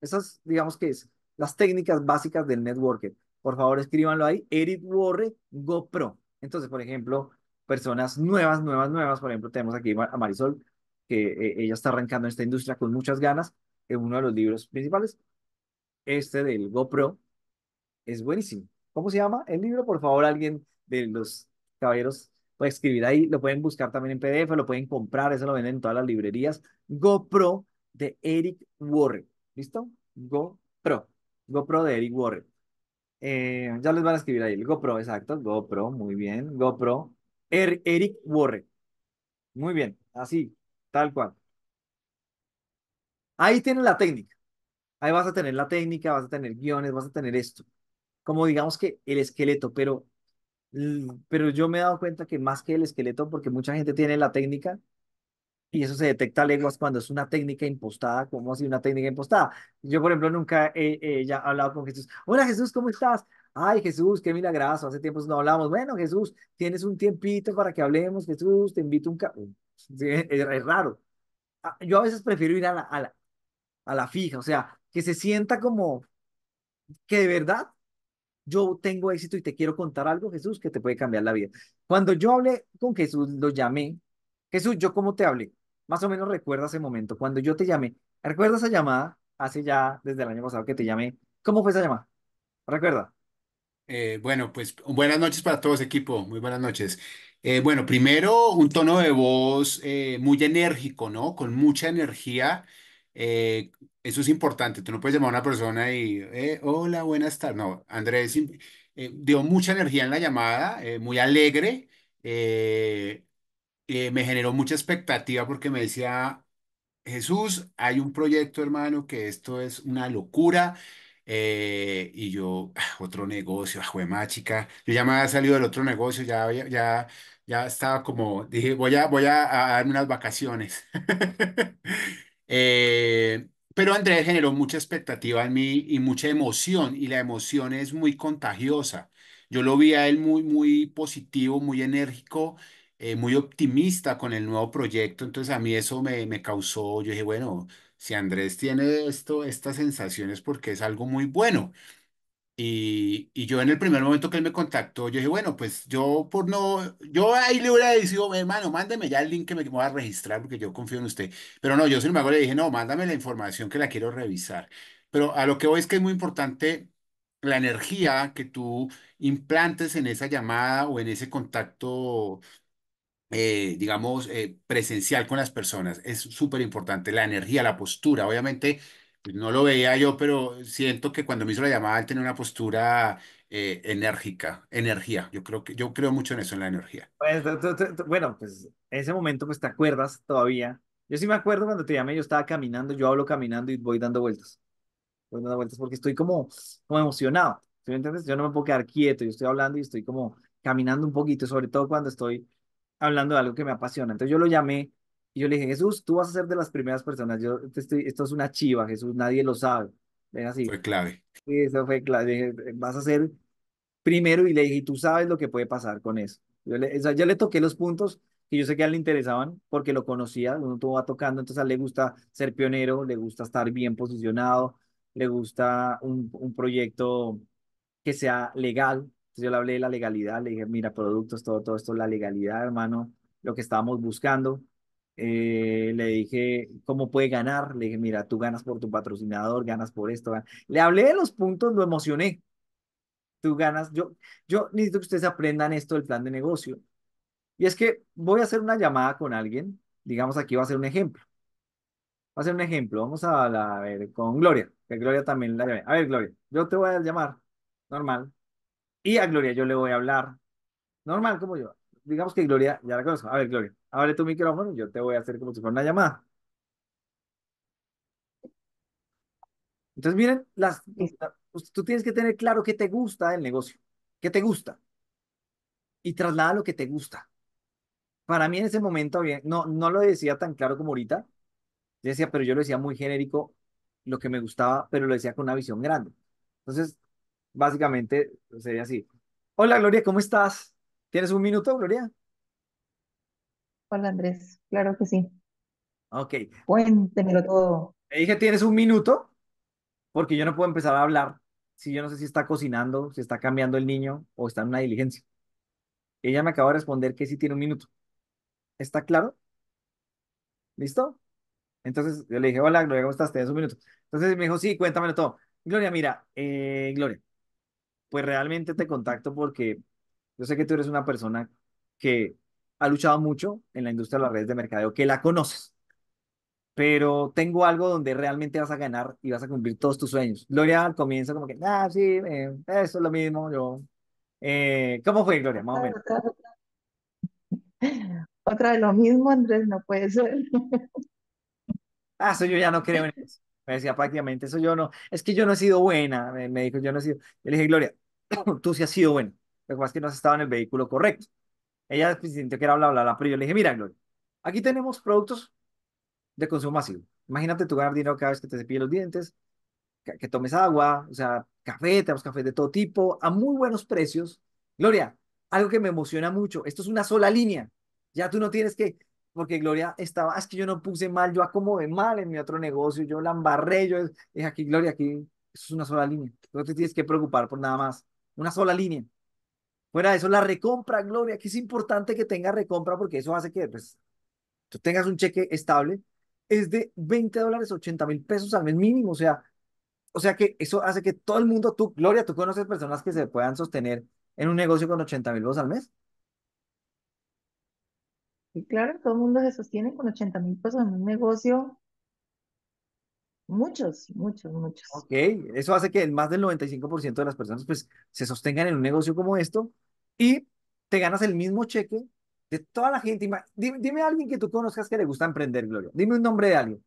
[SPEAKER 1] Esas, digamos que es las técnicas básicas del networking. Por favor, escríbanlo ahí, Eric Worre, GoPro. Entonces, por ejemplo, personas nuevas, nuevas, nuevas. Por ejemplo, tenemos aquí a Marisol, que eh, ella está arrancando en esta industria con muchas ganas. Es uno de los libros principales. Este del GoPro es buenísimo. ¿Cómo se llama el libro? Por favor, alguien de los caballeros escribir ahí, lo pueden buscar también en PDF, lo pueden comprar, eso lo venden en todas las librerías. GoPro de Eric Warren. ¿Listo? GoPro. GoPro de Eric Warren. Eh, ya les van a escribir ahí el GoPro, exacto. GoPro, muy bien. GoPro. Er, Eric Warren. Muy bien, así, tal cual. Ahí tienen la técnica. Ahí vas a tener la técnica, vas a tener guiones, vas a tener esto. Como digamos que el esqueleto, pero pero yo me he dado cuenta que más que el esqueleto, porque mucha gente tiene la técnica, y eso se detecta a leguas cuando es una técnica impostada. como así una técnica impostada? Yo, por ejemplo, nunca he, ya hablado con Jesús. Hola Jesús, ¿cómo estás? Ay Jesús, qué milagroso. Hace tiempos no hablamos. Bueno, Jesús, tienes un tiempito para que hablemos. Jesús, te invito un... café, uh, es, raro. Ah, yo a veces prefiero ir a la, a, la, a la fija, o sea, que se sienta como que de verdad yo tengo éxito y te quiero contar algo, Jesús, que te puede cambiar la vida. Cuando yo hablé con Jesús, lo llamé. Jesús, ¿yo cómo te hablé? Más o menos recuerda ese momento. Cuando yo te llamé, ¿Recuerdas esa llamada? Hace ya desde el año pasado que te llamé. ¿Cómo fue esa llamada? ¿Recuerda?
[SPEAKER 4] Eh, bueno, pues buenas noches para todos, equipo. Muy buenas noches. Eh, bueno, primero un tono de voz eh, muy enérgico, ¿no? Con mucha energía, eso es importante. Tú no puedes llamar a una persona y, eh, hola, buenas tardes. No, Andrés eh, dio mucha energía en la llamada, eh, muy alegre. me generó mucha expectativa porque me decía, Jesús, hay un proyecto, hermano, que esto es una locura. y yo, ah, otro negocio, ah, más chica. Yo ya me había salido del otro negocio, ya, ya, ya estaba como, dije, voy a, voy a, a darme unas vacaciones. eh, pero Andrés generó mucha expectativa en mí y mucha emoción, y la emoción es muy contagiosa. Yo lo vi a él muy, muy positivo, muy enérgico, eh, muy optimista con el nuevo proyecto. Entonces a mí eso me, me causó, yo dije, bueno, si Andrés tiene esto, estas sensaciones, porque es algo muy bueno. Y, y, yo en el primer momento que él me contactó, yo dije, bueno, pues yo por no, yo ahí le hubiera dicho, hermano, mándeme ya el link que me voy a registrar porque yo confío en usted. Pero no, yo sin embargo le dije, no, mándame la información que la quiero revisar. Pero a lo que voy es que es muy importante la energía que tú implantes en esa llamada o en ese contacto, eh, digamos, eh, presencial con las personas. Es súper importante la energía, la postura. Obviamente pues, no lo veía yo, pero siento que cuando me hizo la llamada él tenía una
[SPEAKER 1] postura
[SPEAKER 4] eh, enérgica, energía. Yo creo que yo creo mucho en eso, en la energía.
[SPEAKER 1] Pues, bueno, pues en ese momento pues te acuerdas todavía. Yo sí me acuerdo cuando te llamé, yo estaba caminando, yo hablo caminando y voy dando vueltas. Voy dando vueltas porque estoy como, como emocionado. ¿Sí me entiendes? Yo no me puedo quedar quieto, yo estoy hablando y estoy como caminando un poquito, sobre todo cuando estoy hablando de algo que me apasiona. Entonces yo lo llamé y yo le dije, Jesús, tú vas a ser de las primeras personas. Yo estoy, esto es una chiva, Jesús, nadie lo sabe. así. Fue clave. Sí, eso fue clave. vas a ser primero y le dije, tú sabes lo que puede pasar con eso. Yo le, le toqué los puntos que yo sé que a él le interesaban porque lo conocía, uno todo va tocando, entonces a él le gusta ser pionero, le gusta estar bien posicionado, le gusta un, un proyecto que sea legal. Entonces yo le hablé de la legalidad, le dije, mira, productos, todo, todo esto, la legalidad, hermano, lo que estábamos buscando. Eh, le dije cómo puede ganar. Le dije, mira, tú ganas por tu patrocinador, ganas por esto. Le hablé de los puntos, lo emocioné. Tú ganas. Yo, yo necesito que ustedes aprendan esto del plan de negocio. Y es que voy a hacer una llamada con alguien. Digamos, aquí va a hacer un ejemplo. Va a ser un ejemplo. Vamos a, ver con Gloria, que Gloria también A ver, Gloria, yo te voy a llamar. Normal. Y a Gloria yo le voy a hablar. Normal, como yo. Digamos que Gloria, ya la conozco. A ver, Gloria abre tu micrófono, yo te voy a hacer como si fuera una llamada. Entonces, miren, pues, tú tienes que tener claro qué te gusta del negocio, qué te gusta. Y traslada lo que te gusta. Para mí en ese momento, no, no lo decía tan claro como ahorita. decía, pero yo lo decía muy genérico, lo que me gustaba, pero lo decía con una visión grande. Entonces, básicamente sería así. Hola Gloria, ¿cómo estás? ¿Tienes un minuto, Gloria?
[SPEAKER 2] Hola Andrés, claro que sí. Ok. Cuéntemelo
[SPEAKER 1] todo. Le dije, ¿tienes un minuto? Porque yo no puedo empezar a hablar si yo no sé si está cocinando, si está cambiando el niño o está en una diligencia. Ella me acaba de responder que sí tiene un minuto. ¿Está claro? ¿Listo? Entonces yo le dije, hola Gloria, ¿cómo estás? Tienes un minuto. Entonces me dijo, sí, cuéntamelo todo. Gloria, mira, eh, Gloria, pues realmente te contacto porque yo sé que tú eres una persona que ha luchado mucho en la industria de las redes de mercadeo, que la conoces, pero tengo algo donde realmente vas a ganar y vas a cumplir todos tus sueños. Gloria comienza como que, ah, sí, eh, eso es lo mismo, yo. Eh, ¿Cómo fue, Gloria? Más o
[SPEAKER 2] Otra, de lo mismo, Andrés, no puede ser.
[SPEAKER 1] ah, eso yo ya no creo en eso. Me decía prácticamente, eso yo no, es que yo no he sido buena, me, dijo, yo no he sido. Yo le dije, Gloria, tú sí has sido buena, lo que pasa es que no has estado en el vehículo correcto. Ella pues, sintió que era hablar, hablar, hablar, pero yo le dije, mira, Gloria, aquí tenemos productos de consumo masivo. Imagínate tu ganar dinero cada vez que te cepilles los dientes, que, tomes agua, o sea, café, tenemos café de todo tipo, a muy buenos precios. Gloria, algo que me emociona mucho, esto es una sola línea. Ya tú no tienes que, porque Gloria estaba, ah, es que yo no puse mal, yo acomodé mal en mi otro negocio, yo la embarré, yo es aquí, Gloria, aquí, esto es una sola línea. No te tienes que preocupar por nada más, una sola línea. Fuera de eso, la recompra, Gloria, que es importante que tenga recompra porque eso hace que pues, tú tengas un cheque estable, es de 20 dólares, 80 mil pesos al mes mínimo. O sea, o sea que eso hace que todo el mundo, tú, Gloria, tú conoces personas que se puedan sostener en un negocio con 80 mil pesos al mes.
[SPEAKER 2] Sí, claro, todo el mundo se sostiene con 80 mil pesos en un negocio. Muchos, muchos, muchos.
[SPEAKER 1] Ok, eso hace que más del 95% de las personas pues se sostengan en un negocio como esto y te ganas el mismo cheque de toda la gente. Dime, a alguien que tú conozcas que le gusta emprender, Gloria. Dime un nombre de alguien.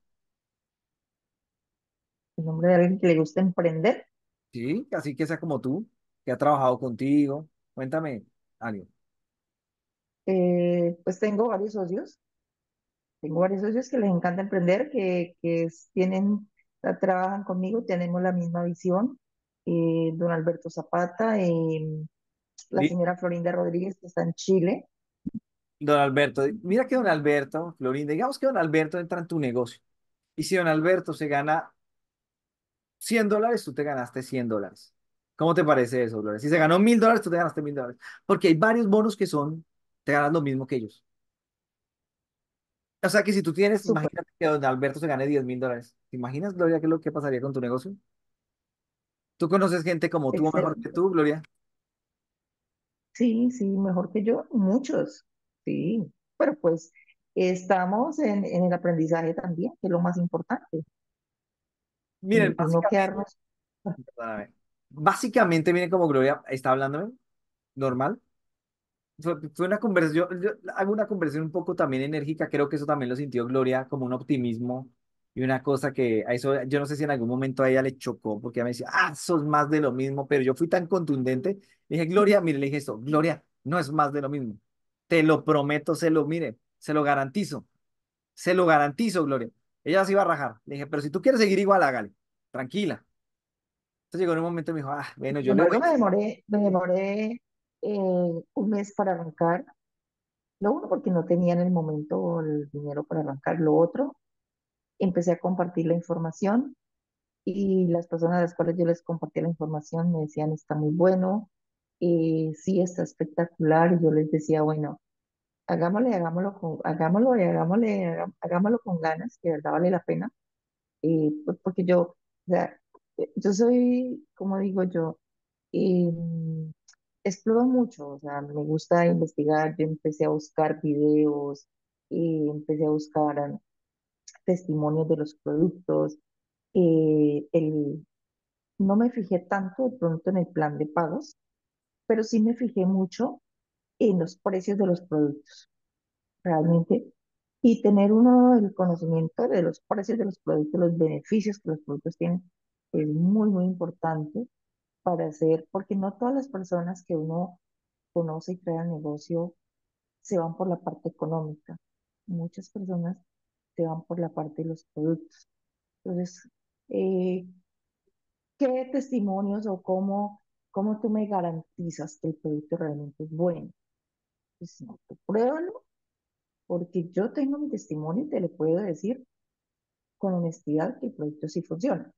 [SPEAKER 1] ¿El nombre de alguien que le
[SPEAKER 2] gusta emprender?
[SPEAKER 1] Sí, así que sea como tú, que ha trabajado contigo. Cuéntame, alguien.
[SPEAKER 2] Eh, pues tengo varios socios. Tengo varios socios que les encanta emprender, que, que tienen, trabajan conmigo, tenemos la misma visión. Eh, don Alberto Zapata, eh, la señora Florinda Rodríguez, está en Chile.
[SPEAKER 1] Don Alberto, mira que don Alberto, Florinda, digamos que don Alberto entra en tu negocio. Y si don Alberto se gana 100 dólares, tú te ganaste 100 dólares. ¿Cómo te parece eso, Gloria? Si se ganó 1000 dólares, tú te ganaste 1000 dólares. Porque hay varios bonos que son, te ganan lo mismo que ellos. O sea que si tú tienes, imagínate que don Alberto se gane 10 mil dólares. ¿Te imaginas, Gloria, qué es lo que pasaría con tu negocio? Tú conoces gente como tú, mejor que tú, Gloria,
[SPEAKER 2] Sí, sí, mejor que yo, muchos, sí, pero pues estamos en, en el aprendizaje también, que es lo más importante,
[SPEAKER 1] Miren, básicamente, miren como Gloria está hablando, normal. Fue, una conversación, yo hago una conversación un poco también enérgica, creo que eso también lo sintió Gloria como un optimismo y una cosa que a eso, yo no sé si en algún momento a ella le chocó, porque ella me decía, ah, sos más de lo mismo, pero yo fui tan contundente. dije, Gloria, mire, le dije esto, Gloria, no es más de lo mismo. Te lo prometo, se lo, mire, se lo garantizo. Se lo garantizo, Gloria. Ella se iba a rajar. Le dije, pero si tú quieres seguir igual, hágale. Tranquila. Entonces llegó en un momento y me dijo, ah, bueno, yo no. me
[SPEAKER 2] demoré, me demoré eh, un mes para arrancar. Lo uno, porque no tenía en el momento el dinero para arrancar. Lo otro, empecé a compartir la información y las personas a las cuales yo les compartí la información me decían, está muy bueno, eh, sí, está espectacular, y yo les decía, bueno, hagámosle, hagámoslo, con, hagámoslo y hagámosle, hagámoslo con ganas, que verdad vale la pena, eh, porque yo, o sea, eh, yo soy, como digo yo, eh, exploro mucho, o sea, me gusta investigar, yo empecé a buscar videos, empecé a buscar testimonios de los productos. Eh, el, no me fijé tanto de pronto en el plan de pagos, pero sí me fijé mucho en los precios de los productos, realmente. Y tener uno el conocimiento de los precios de los productos, los beneficios que los productos tienen, es muy, muy importante para hacer, porque no todas las personas que uno conoce y crea negocio se van por la parte económica. Muchas personas te van por la parte de los productos. Entonces, eh, ¿qué testimonios o cómo, cómo tú me garantizas que el producto realmente es bueno? Pues no, tú pruébalo, porque yo tengo mi testimonio y te le puedo decir con honestidad que el producto sí funciona.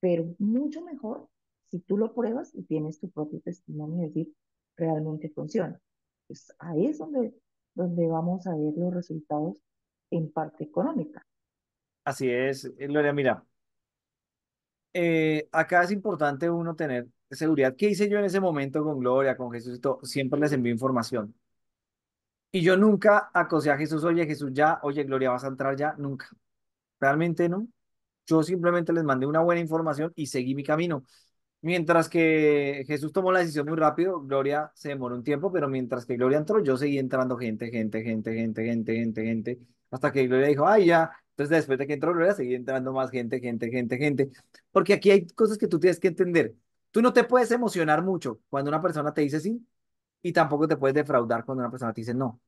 [SPEAKER 2] Pero mucho mejor si tú lo pruebas y tienes tu propio testimonio y decir, realmente funciona. Pues ahí es donde, donde vamos a ver los resultados en parte económica.
[SPEAKER 1] Así es, eh, Gloria, mira, eh, acá es importante uno tener seguridad. ¿Qué hice yo en ese momento con Gloria, con Jesús Siempre les envié información. Y yo nunca acosé a Jesús, oye Jesús ya, oye Gloria, vas a entrar ya, nunca. Realmente no. Yo simplemente les mandé una buena información y seguí mi camino. Mientras que Jesús tomó la decisión muy rápido, Gloria se demoró un tiempo, pero mientras que Gloria entró, yo seguí entrando gente, gente, gente, gente, gente, gente, gente hasta que Gloria dijo, ay, ya. Entonces, después de que entró Gloria, seguía entrando más gente, gente, gente, gente. Porque aquí hay cosas que tú tienes que entender. Tú no te puedes emocionar mucho cuando una persona te dice sí y tampoco te puedes defraudar cuando una persona te dice no.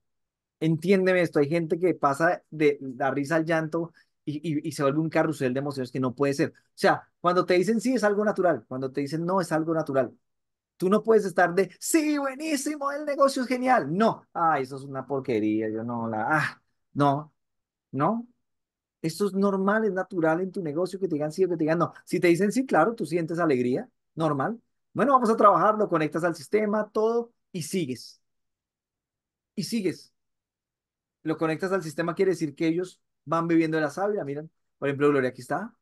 [SPEAKER 1] Entiéndeme esto, hay gente que pasa de la risa al llanto y, y, y, se vuelve un carrusel de emociones que no puede ser. O sea, cuando te dicen sí es algo natural, cuando te dicen no es algo natural. Tú no puedes estar de, sí, buenísimo, el negocio es genial. No, ay, eso es una porquería, yo no la, ah, no. ¿no? Esto es normal, es natural en tu negocio que te digan sí o que te digan no. Si te dicen sí, claro, tú sientes alegría, normal. Bueno, vamos a trabajar, lo conectas al sistema, todo, y sigues. Y sigues. Lo conectas al sistema quiere decir que ellos van viviendo de la sabia. miren. Por ejemplo, Gloria, aquí está.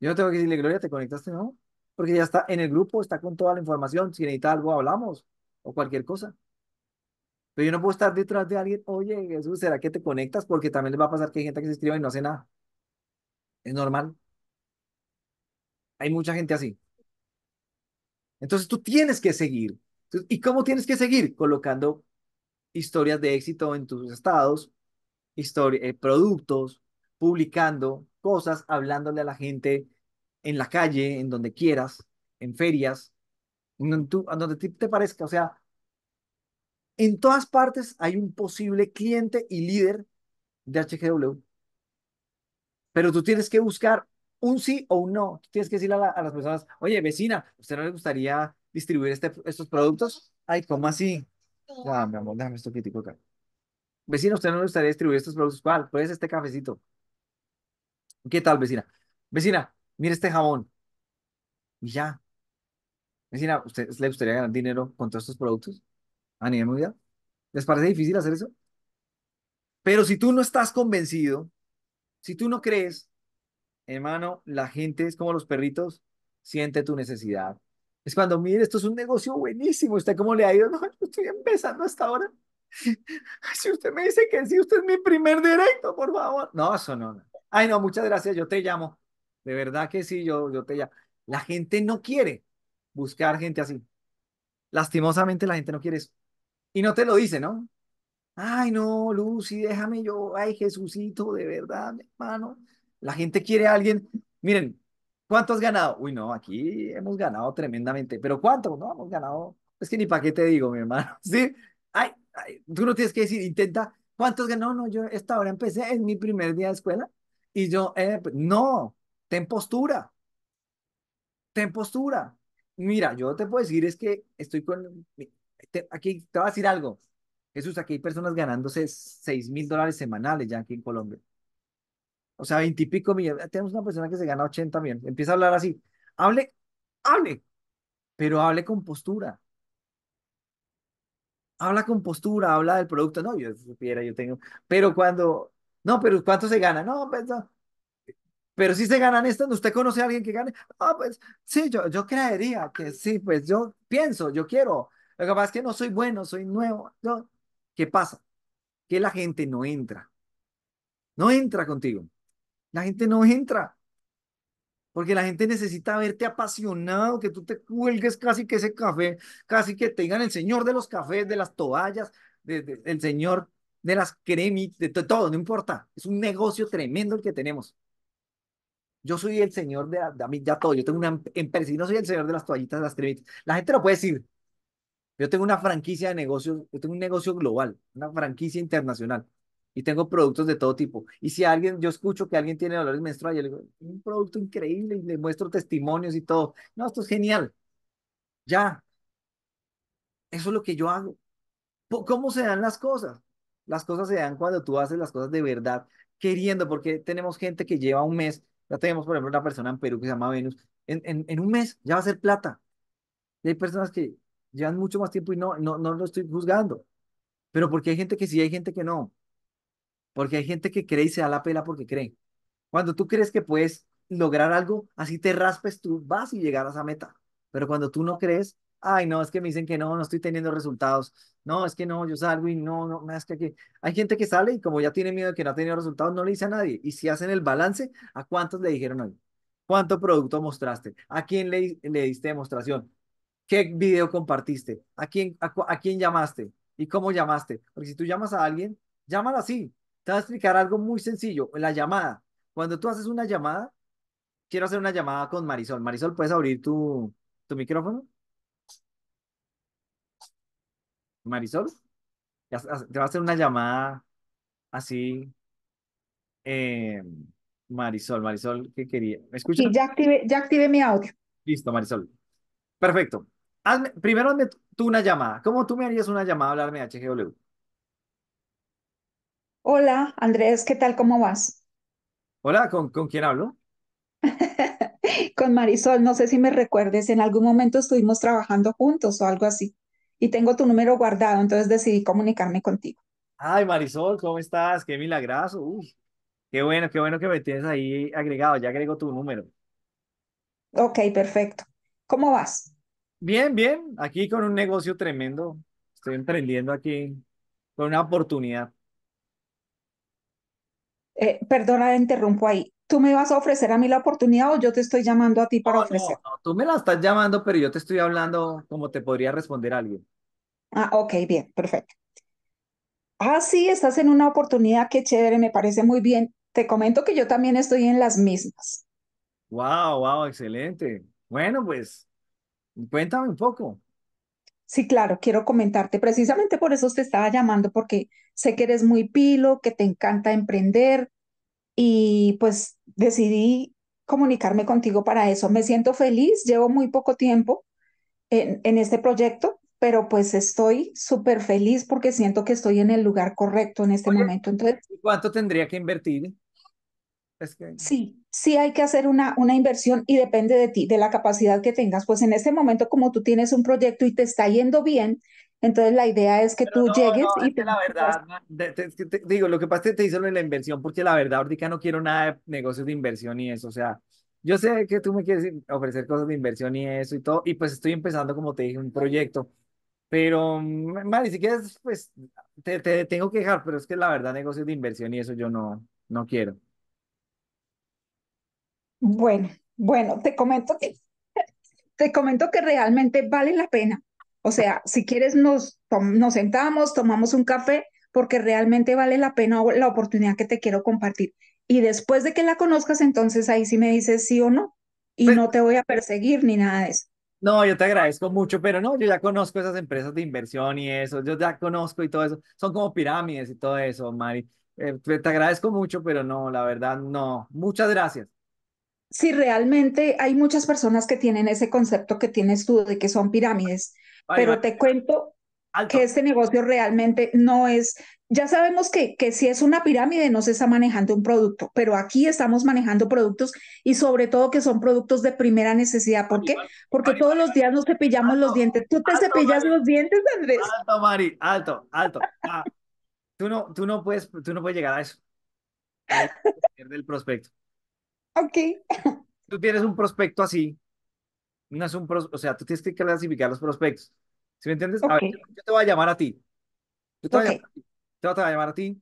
[SPEAKER 1] Yo no tengo que decirle, Gloria, te conectaste, ¿no? Porque ya está en el grupo, está con toda la información. Si necesita algo, hablamos o cualquier cosa. Pero yo no puedo estar detrás de alguien, oye, Jesús, ¿será que te conectas? Porque también les va a pasar que hay gente que se inscribe y no hace nada. Es normal. Hay mucha gente así. Entonces tú tienes que seguir. ¿Y cómo tienes que seguir? Colocando historias de éxito en tus estados, eh, productos, publicando cosas, hablándole a la gente en la calle, en donde quieras, en ferias, en donde, en donde te parezca. O sea, en todas partes hay un posible cliente y líder de HGW. Pero tú tienes que buscar un sí o un no. Tú tienes que decirle a, las personas, oye, vecina, ¿usted no le gustaría distribuir este, estos productos? Ay, ¿cómo así? Ah, mi amor, déjame esto crítico acá. Vecina, ¿usted no le gustaría distribuir estos productos? ¿Cuál? Pues este cafecito. ¿Qué tal, vecina? Vecina, mire este jabón. Y ya. Vecina, ¿usted le gustaría ganar dinero con todos estos productos? a nivel ¿Les parece difícil hacer eso? Pero si tú no estás convencido, si tú no crees, hermano, la gente es como los perritos, siente tu necesidad. Es cuando, mire, esto es un negocio buenísimo. ¿Usted como le ha ido? No, yo estoy empezando hasta ahora. Si usted me dice que sí, usted es mi primer directo, por favor. No, eso no. Ay, no, muchas gracias, yo te llamo. De verdad que sí, yo, yo te llamo. La gente no quiere buscar gente así. Lastimosamente la gente no quiere eso. Y no te lo dice, ¿no? Ay, no, Lucy, déjame yo. Ay, Jesucito, de verdad, mi hermano. La gente quiere a alguien. Miren, ¿cuánto has ganado? Uy, no, aquí hemos ganado tremendamente. ¿Pero cuánto? No, hemos ganado. Es que ni para qué te digo, mi hermano. Sí. Ay, tú no tienes que decir, intenta. ¿Cuántos ganó? No, no, yo esta hora empecé en mi primer día de escuela. Y yo, eh, pues, no, ten postura. Ten postura. Mira, yo te puedo decir es que estoy con aquí te voy a decir algo. Jesús, aquí hay personas ganándose 6 mil dólares semanales ya aquí en Colombia. O sea, 20 y pico millones. Tenemos una persona que se gana 80 millones. Empieza a hablar así. Hable, hable, pero hable con postura. Habla con postura, habla del producto. No, yo supiera, yo tengo. Pero cuando. No, pero ¿cuánto se gana? No, pues Pero si se ganan esto, ¿usted conoce a alguien que gane? Ah, pues sí, yo, yo creería que sí, pues yo pienso, yo quiero. Lo que pasa es que no soy bueno, soy nuevo. ¿Qué pasa? Que la gente no entra. No entra contigo. La gente no entra. Porque la gente necesita verte apasionado, que tú te cuelgues casi que ese café, casi que te el señor de los cafés, de las toallas, de, el señor de las cremitas de todo, no importa. Es un negocio tremendo el que tenemos. Yo soy el señor de, la, ya todo, yo tengo una em, empresa y no soy el señor de las toallitas, de las cremitas, La gente lo puede decir, yo tengo una franquicia de negocios, yo tengo un negocio global, una franquicia internacional y tengo productos de todo tipo. Y si alguien, yo escucho que alguien tiene dolores menstruales, yo le digo, un producto increíble y le muestro testimonios y todo. No, esto es genial. Ya. Eso es lo que yo hago. ¿Cómo se dan las cosas? Las cosas se dan cuando tú haces las cosas de verdad, queriendo, porque tenemos gente que lleva un mes, ya tenemos, por ejemplo, una persona en Perú que se llama Venus, en, en, en un mes ya va a ser plata. Y hay personas que llevan mucho más tiempo y no, no, no lo estoy juzgando. Pero porque hay gente que sí, hay gente que no. Porque hay gente que cree y se da la pela porque cree. Cuando tú crees que puedes lograr algo, así te raspes, tú vas y llegar a esa meta. Pero cuando tú no crees, ay, no, es que me dicen que no, no estoy teniendo resultados. No, es que no, yo salgo y no, no, es que aquí. Hay gente que sale y como ya tiene miedo de que no ha tenido resultados, no le dice a nadie. Y si hacen el balance, ¿a cuántos le dijeron hoy? ¿Cuánto producto mostraste? ¿A quién le, le diste demostración? ¿Qué video compartiste? ¿A quién, a, quién llamaste? ¿Y cómo llamaste? Porque si tú llamas a alguien, llámalo así. Te voy a explicar algo muy sencillo, la llamada. Cuando tú haces una llamada, quiero hacer una llamada con Marisol. Marisol, ¿puedes abrir tu, tu micrófono? Marisol, te va a hacer una llamada así. Em, Marisol, Marisol, ¿qué quería? ¿Me Sí, ya activé, ya activé mi audio. Listo, Marisol. Perfecto primero hazme tú una llamada. ¿Cómo tú me harías una llamada a hablarme de HGW?
[SPEAKER 5] Hola, Andrés, ¿qué tal? ¿Cómo vas?
[SPEAKER 1] Hola, ¿con, con quién hablo?
[SPEAKER 5] Con Marisol, no sé si me recuerdes, en algún momento estuvimos trabajando juntos o algo así. Y tengo tu número guardado, entonces decidí comunicarme contigo.
[SPEAKER 1] Ay, Marisol, ¿cómo estás? Qué milagroso. qué bueno, qué bueno que me tienes ahí agregado. Ya agrego tu número. Ok, perfecto. ¿Cómo vas? Bien, bien, aquí con un negocio tremendo. Estoy emprendiendo aquí con una oportunidad.
[SPEAKER 5] Eh, perdona, interrumpo ahí. ¿Tú me vas a ofrecer a mí la oportunidad o yo te estoy llamando a ti para ofrecer?
[SPEAKER 1] no, tú me la estás llamando, pero yo te estoy hablando como te podría responder alguien.
[SPEAKER 5] Ah, ok, bien, perfecto. Ah, sí, estás en una oportunidad, qué chévere, me parece muy bien. Te comento que yo también estoy en las mismas.
[SPEAKER 1] Wow, wow, excelente. Bueno, pues Cuéntame un poco.
[SPEAKER 5] Sí, claro, quiero comentarte. Precisamente por eso te estaba llamando, porque sé que eres muy pilo, que te encanta emprender y pues decidí comunicarme contigo para eso. Me siento feliz, llevo muy poco tiempo en, en este proyecto, pero pues estoy súper feliz porque siento que estoy en el lugar correcto en este momento. Entonces,
[SPEAKER 1] ¿Cuánto tendría que invertir? Es que...
[SPEAKER 5] Sí, sí hay que hacer una, una inversión y depende de ti, de la capacidad que tengas. Pues en este momento, como tú tienes un proyecto y te está yendo bien, entonces la idea es que tú llegues no,
[SPEAKER 3] y... Te... La verdad,
[SPEAKER 1] digo, lo que pasa es que te lo en la inversión, porque la verdad, ahorita no quiero nada de negocios de inversión y eso, o sea, yo sé que tú me quieres ofrecer cosas de inversión y eso y todo, y pues estoy empezando, como te dije, un proyecto. Pero, mm, Mari, si quieres, pues te, te tengo que dejar, pero es que la verdad, negocios de inversión y eso yo no, no quiero.
[SPEAKER 5] Bueno, bueno, te comento que te comento que realmente vale la pena. O sea, si quieres nos, nos sentamos, tomamos un café, porque realmente vale la pena la oportunidad que te quiero compartir. Y después de que la conozcas, entonces ahí sí me dices sí o no. Y pues no te voy a perseguir ni nada de eso.
[SPEAKER 1] No, yo te agradezco mucho, pero no, yo ya conozco esas empresas de inversión y eso, yo ya conozco y todo eso. Son como pirámides y todo eso, Mari. Eh, te agradezco mucho, pero no, la verdad, no. Muchas gracias
[SPEAKER 5] si realmente hay muchas personas que tienen ese concepto que tienes tú de que son pirámides, pero te cuento que este negocio realmente no es, ya sabemos que, que si es una pirámide no se está manejando un producto, pero aquí estamos manejando productos y sobre todo que son productos de primera necesidad. ¿Por qué? Porque todos los días nos cepillamos los
[SPEAKER 1] dientes. ¿Tú te cepillas los dientes, Andrés? Alto, Mari, alto, alto. Ah, tú, no, tú, no puedes, tú no puedes llegar a eso. del el prospecto. Ok. Tú tienes un prospecto así, no es un pros, o sea, tú tienes que clasificar los prospectos. ¿Sí me entiendes? A ver, yo te voy a llamar a ti. Yo te, voy a, te voy a llamar a ti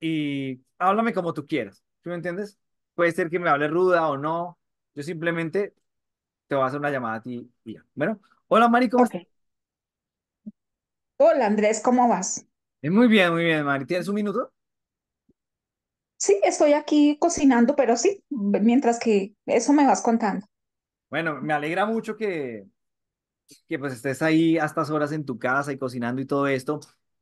[SPEAKER 1] y háblame como tú quieras. ¿Sí me entiendes? Puede ser que me hable ruda o no. Yo simplemente te voy a hacer una llamada a ti y ya. Bueno, hola Mari, ¿cómo estás? Hola Andrés, ¿cómo vas? Muy bien, muy bien, Mari. ¿Tienes un minuto?
[SPEAKER 5] Sí, estoy aquí cocinando, pero sí, mientras que eso me vas contando.
[SPEAKER 1] Bueno, me alegra mucho que, que pues estés ahí a estas horas en tu casa y cocinando y todo esto.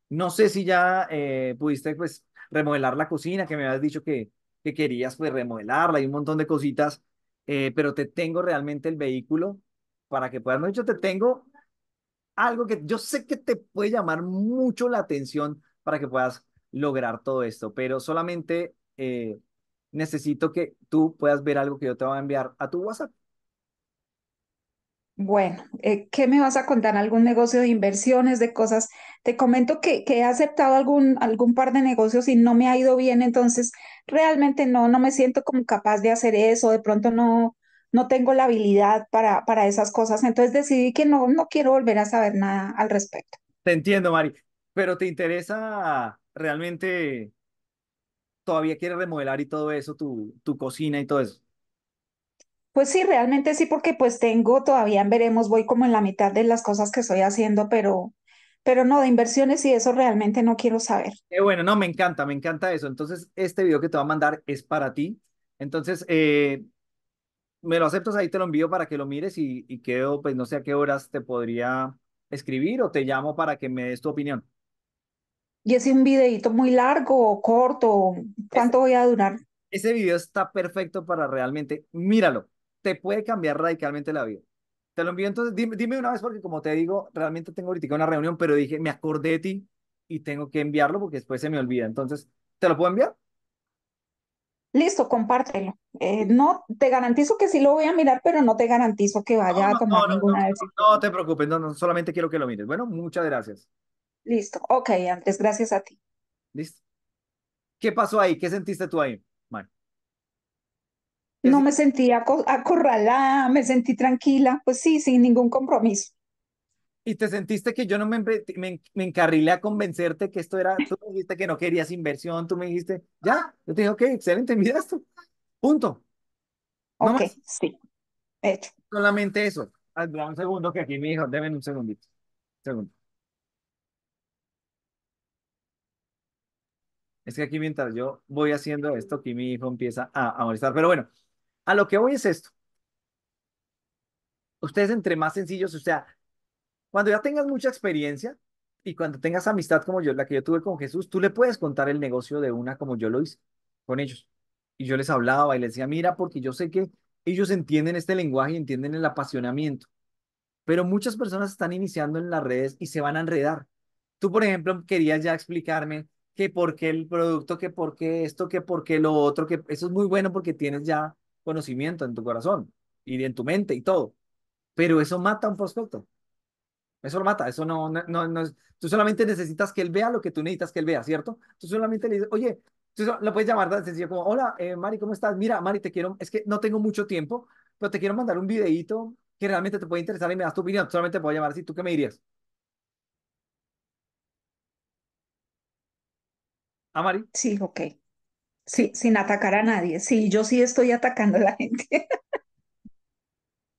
[SPEAKER 1] No sé si ya eh, pudiste pues remodelar la cocina, que me habías dicho que, que querías pues remodelarla y un montón de cositas, eh, pero te tengo realmente el vehículo para que puedas, no hecho, te tengo algo que yo sé que te puede llamar mucho la atención para que puedas lograr todo esto, pero solamente eh, necesito que tú puedas ver algo que yo te voy a enviar a tu WhatsApp.
[SPEAKER 5] Bueno, eh, ¿qué me vas a contar? ¿Algún negocio de inversiones, de cosas? Te comento que, he aceptado algún, algún par de negocios y no me ha ido bien, entonces realmente no, no me siento como capaz de hacer eso, de pronto no, no tengo la habilidad para, para esas cosas, entonces decidí que no, no quiero volver a saber nada al respecto.
[SPEAKER 1] Te entiendo, Mari, pero ¿te interesa realmente todavía quieres remodelar y todo eso, tu, tu cocina y todo eso.
[SPEAKER 5] Pues sí, realmente sí, porque pues tengo todavía veremos, voy como en la mitad de las cosas que estoy haciendo, pero, pero no, de inversiones y eso realmente no quiero saber.
[SPEAKER 1] Qué bueno, no, me encanta, me encanta eso. Entonces, este video que te voy a mandar es para ti. Entonces, eh, me lo aceptas ahí, te lo envío para que lo mires y, y quedo, pues no sé a qué horas te podría escribir o te llamo para que me des tu opinión.
[SPEAKER 5] Y es un videito muy largo o corto, ¿cuánto voy a durar?
[SPEAKER 1] Ese video está perfecto para realmente, míralo, te puede cambiar radicalmente la vida. Te lo envío entonces, dime, dime una vez porque como te digo, realmente tengo ahorita una reunión, pero dije, me acordé de ti y tengo que enviarlo porque después se me olvida. Entonces, ¿te lo puedo enviar?
[SPEAKER 5] Listo, compártelo. Eh, no, te garantizo que sí lo voy a mirar, pero no te garantizo que vaya a tomar ninguna decisión.
[SPEAKER 1] No te preocupes, no, solamente quiero que lo mires. Bueno, muchas gracias.
[SPEAKER 5] Listo. Ok, antes gracias
[SPEAKER 1] a ti. Listo. ¿Qué pasó ahí? ¿Qué sentiste tú ahí, Mar?
[SPEAKER 5] No me sentí acorralada, me sentí tranquila, pues sí, sin ningún compromiso.
[SPEAKER 1] ¿Y te sentiste que yo no me, me, encarrilé a convencerte que esto era, tú me dijiste que no querías inversión, tú me dijiste, ya, yo te dije, ok, excelente, mira esto, punto. ok, sí, hecho. Solamente eso. Ah, un segundo que aquí me dijo, deben un segundito, segundo. Es que aquí mientras yo voy haciendo esto, aquí mi hijo empieza a, molestar. Pero bueno, a lo que voy es esto. Ustedes entre más sencillos, o sea, cuando ya tengas mucha experiencia y cuando tengas amistad como yo, la que yo tuve con Jesús, tú le puedes contar el negocio de una como yo lo hice con ellos. Y yo les hablaba y les decía, mira, porque yo sé que ellos entienden este lenguaje y entienden el apasionamiento. Pero muchas personas están iniciando en las redes y se van a enredar. Tú, por ejemplo, querías ya explicarme que por qué el producto, que por qué esto, que por qué lo otro, que eso es muy bueno porque tienes ya conocimiento en tu corazón y en tu mente y todo. Pero eso mata a un prospecto. Eso lo mata, eso no, no, no, es... Tú solamente necesitas que él vea lo que tú necesitas que él vea, ¿cierto? Tú solamente le dices, oye, tú lo puedes llamar tan sencillo como, hola, eh, Mari, ¿cómo estás? Mira, Mari, te quiero, es que no tengo mucho tiempo, pero te quiero mandar un videíto que realmente te puede interesar y me das tu opinión. Solamente te puedo llamar así, ¿tú qué me dirías?
[SPEAKER 5] Mari? Sí, ok. Sí, sin atacar a nadie. Sí, yo sí estoy atacando a la gente.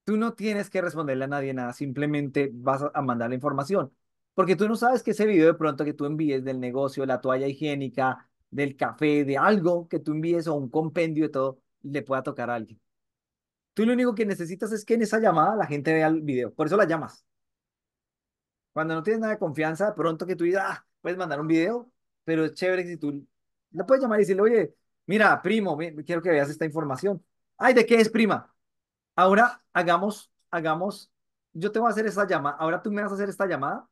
[SPEAKER 1] tú no tienes que responderle a nadie nada, simplemente vas a mandar la información. Porque tú no sabes que ese video de pronto que tú envíes del negocio, la toalla higiénica, del café, de algo que tú envíes o un compendio de todo, le pueda tocar a alguien. Tú lo único que necesitas es que en esa llamada la gente vea el video. Por eso la llamas. Cuando no tienes nada de confianza, de pronto que tú digas, ah, puedes mandar un video, pero es chévere si tú la puedes llamar y decirle, oye, mira, primo, quiero que veas esta información. Ay, ¿de qué es, prima? Ahora hagamos, hagamos, yo te voy a hacer esta llamada, ahora tú me vas a hacer esta llamada,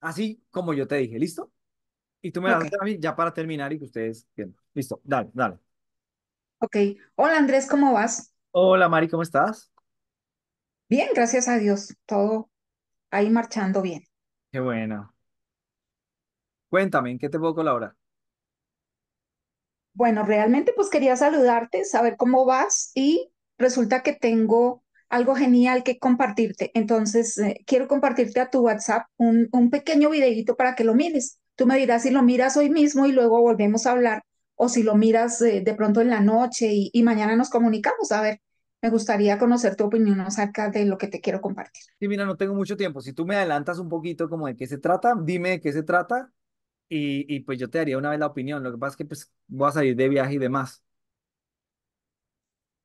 [SPEAKER 1] así como yo te dije, ¿listo? Y tú me vas a hacer a mí ya para terminar y que ustedes bien. Listo, dale, dale. Ok. Hola Andrés, ¿cómo vas? Hola Mari, ¿cómo estás?
[SPEAKER 5] Bien, gracias a Dios. Todo ahí marchando bien.
[SPEAKER 1] Qué bueno. Cuéntame, ¿en qué te puedo colaborar?
[SPEAKER 5] Bueno, realmente pues quería saludarte, saber cómo vas y resulta que tengo algo genial que compartirte. Entonces, eh, quiero compartirte a tu WhatsApp un, un pequeño videíto para que lo mires. Tú me dirás si lo miras hoy mismo y luego volvemos a hablar o si lo miras eh, de pronto en la noche y, y mañana nos comunicamos. A ver, me gustaría conocer tu opinión acerca de lo que te quiero compartir.
[SPEAKER 1] Sí, mira, no tengo mucho tiempo. Si tú me adelantas un poquito como de qué se trata, dime de qué se trata y, pues yo te daría una vez la opinión. Lo que pasa es que pues vas a salir de viaje y demás.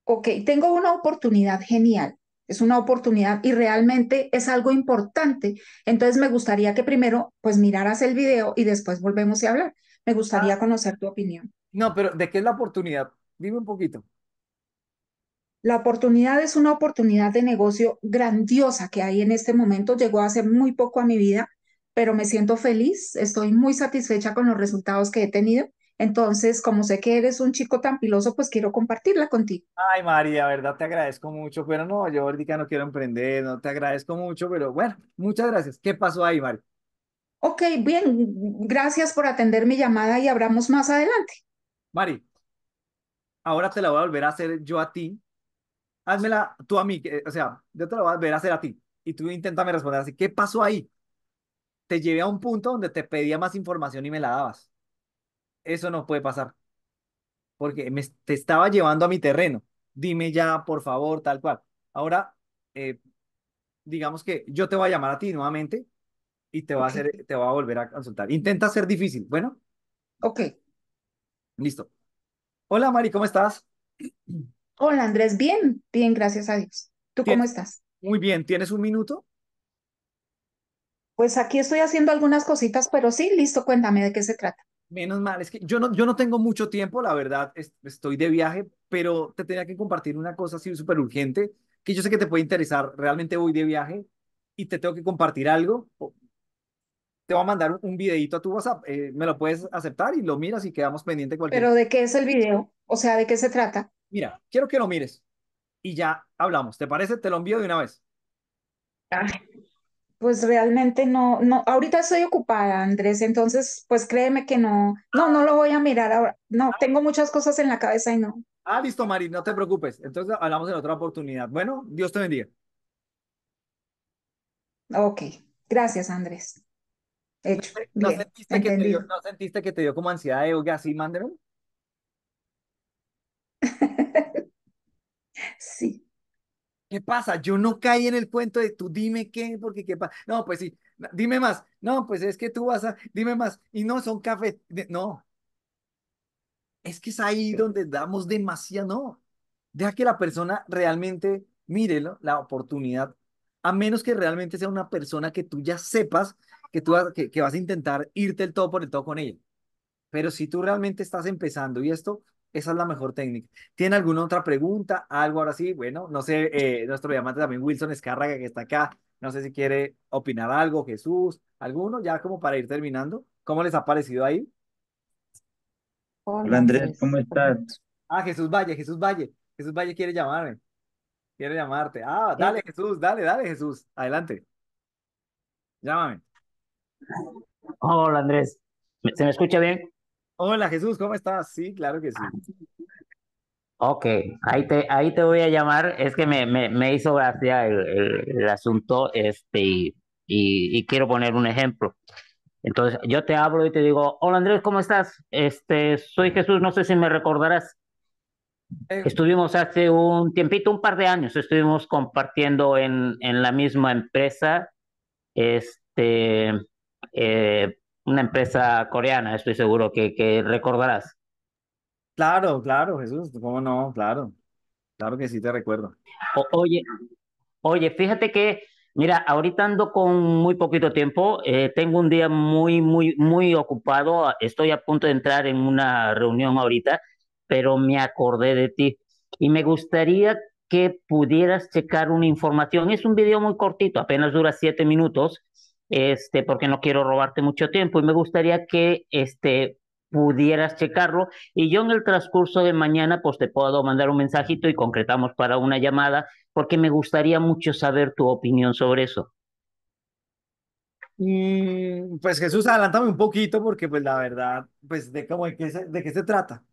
[SPEAKER 5] Ok, tengo una oportunidad genial. Es una oportunidad y realmente es algo importante. Entonces me gustaría que primero pues miraras el video y después volvemos a hablar. Me ah. gustaría conocer tu opinión.
[SPEAKER 1] No, pero ¿de qué es la oportunidad? Dime un poquito.
[SPEAKER 5] La oportunidad es una oportunidad de negocio grandiosa que hay en este momento. Llegó hace muy poco a mi vida pero me siento feliz, estoy muy satisfecha con los resultados que he tenido. Entonces, como sé que eres un chico tan piloso, pues quiero compartirla contigo.
[SPEAKER 1] Ay, María, verdad, te agradezco mucho, pero no, yo ahorita no quiero emprender, no te agradezco mucho, pero bueno, muchas gracias. ¿Qué pasó ahí, María?
[SPEAKER 5] Ok, bien, gracias por atender mi llamada y hablamos más adelante.
[SPEAKER 1] Mari, ahora te la voy a volver a hacer yo a ti. Házmela tú a mí, o sea, yo te la voy a volver a hacer a ti y tú inténtame responder así, ¿qué pasó ahí? te llevé a un punto donde te pedía más información y me la dabas. Eso no puede pasar. Porque me, te estaba llevando a mi terreno. Dime ya, por favor, tal cual. Ahora, eh, digamos que yo te voy a llamar a ti nuevamente y te va a hacer, te va a volver a consultar. Intenta ser difícil, ¿bueno? Ok. Listo. Hola, Mari, ¿cómo estás? Hola, Andrés,
[SPEAKER 5] bien, bien, gracias a Dios. ¿Tú cómo estás?
[SPEAKER 1] Muy bien, ¿tienes un minuto?
[SPEAKER 5] Pues aquí estoy haciendo algunas cositas, pero sí, listo, cuéntame de qué se trata.
[SPEAKER 1] Menos mal, es que yo no, yo no tengo mucho tiempo, la verdad, estoy de viaje, pero te tenía que compartir una cosa así súper urgente, que yo sé que te puede interesar, realmente voy de viaje y te tengo que compartir algo. Te voy a mandar un videito a tu WhatsApp, eh, me lo puedes aceptar y lo miras y quedamos pendiente cualquier. Pero ¿de
[SPEAKER 5] qué es el video? O sea, ¿de qué se trata?
[SPEAKER 1] Mira, quiero que lo mires y ya hablamos, ¿te parece? Te lo envío de una vez pues
[SPEAKER 5] realmente no, no, ahorita estoy ocupada, Andrés, entonces, pues créeme que no, no, no lo voy a mirar ahora, no, ah. tengo muchas cosas en la cabeza y no.
[SPEAKER 1] Ah, listo, Mari, no te preocupes, entonces hablamos en otra oportunidad. Bueno, Dios te bendiga.
[SPEAKER 5] Ok, gracias, Andrés. ¿No, sentiste
[SPEAKER 1] que te dio, como ansiedad de oiga así, Sí. sí. ¿Qué pasa? Yo no caí en el cuento de tú dime qué, porque qué pasa. No, pues sí, dime más. No, pues es que tú vas a, dime más. Y no son café. No. Es que es ahí donde damos demasiado. No. Deja que la persona realmente mire la oportunidad, a menos que realmente sea una persona que tú ya sepas que tú que, vas a intentar irte el todo por el todo con ella. Pero si tú realmente estás empezando y esto, esa es la mejor técnica. ¿Tiene alguna otra pregunta? Algo ahora sí. Bueno, no sé, eh, nuestro diamante también, Wilson Escárraga, que está acá. No sé si quiere opinar algo, Jesús, alguno, ya como para ir terminando. ¿Cómo les ha parecido ahí? Hola, Andrés,
[SPEAKER 3] ¿cómo estás?
[SPEAKER 1] Ah, Jesús Valle, Jesús Valle. Jesús Valle quiere llamarme. Quiere llamarte. Ah, dale, Jesús, dale, dale, Jesús. Adelante. Llámame.
[SPEAKER 6] Hola, Andrés. ¿Se me escucha bien?
[SPEAKER 1] Hola Jesús, ¿cómo estás? Sí, claro que sí.
[SPEAKER 6] Ok, ahí te, ahí te voy a llamar. Es que me, me, hizo gracia el, asunto este, y, y, quiero poner un ejemplo. Entonces, yo te hablo y te digo, hola Andrés, ¿cómo estás? Este, soy Jesús, no sé si me recordarás. Eh, estuvimos hace un tiempito, un par de años, estuvimos compartiendo en, en la misma empresa, este, eh, una empresa coreana, estoy seguro que, que recordarás.
[SPEAKER 1] Claro, claro, Jesús, ¿cómo no? Claro, claro que sí
[SPEAKER 6] te recuerdo. oye, oye, fíjate que, mira, ahorita ando con muy poquito tiempo, eh, tengo un día muy, muy, muy ocupado, ah, estoy a punto de entrar en una reunión ahorita, pero me acordé de ti y me gustaría que pudieras checar una información. Es un video muy cortito, apenas dura siete minutos, este, porque no quiero robarte mucho tiempo y me gustaría que este, pudieras checarlo y yo en el transcurso de mañana pues te puedo mandar un mensajito y concretamos para una llamada porque me gustaría mucho saber tu opinión sobre eso.
[SPEAKER 1] Mm, pues Jesús, adelántame un poquito porque pues la verdad, pues de cómo de qué se, de qué se trata.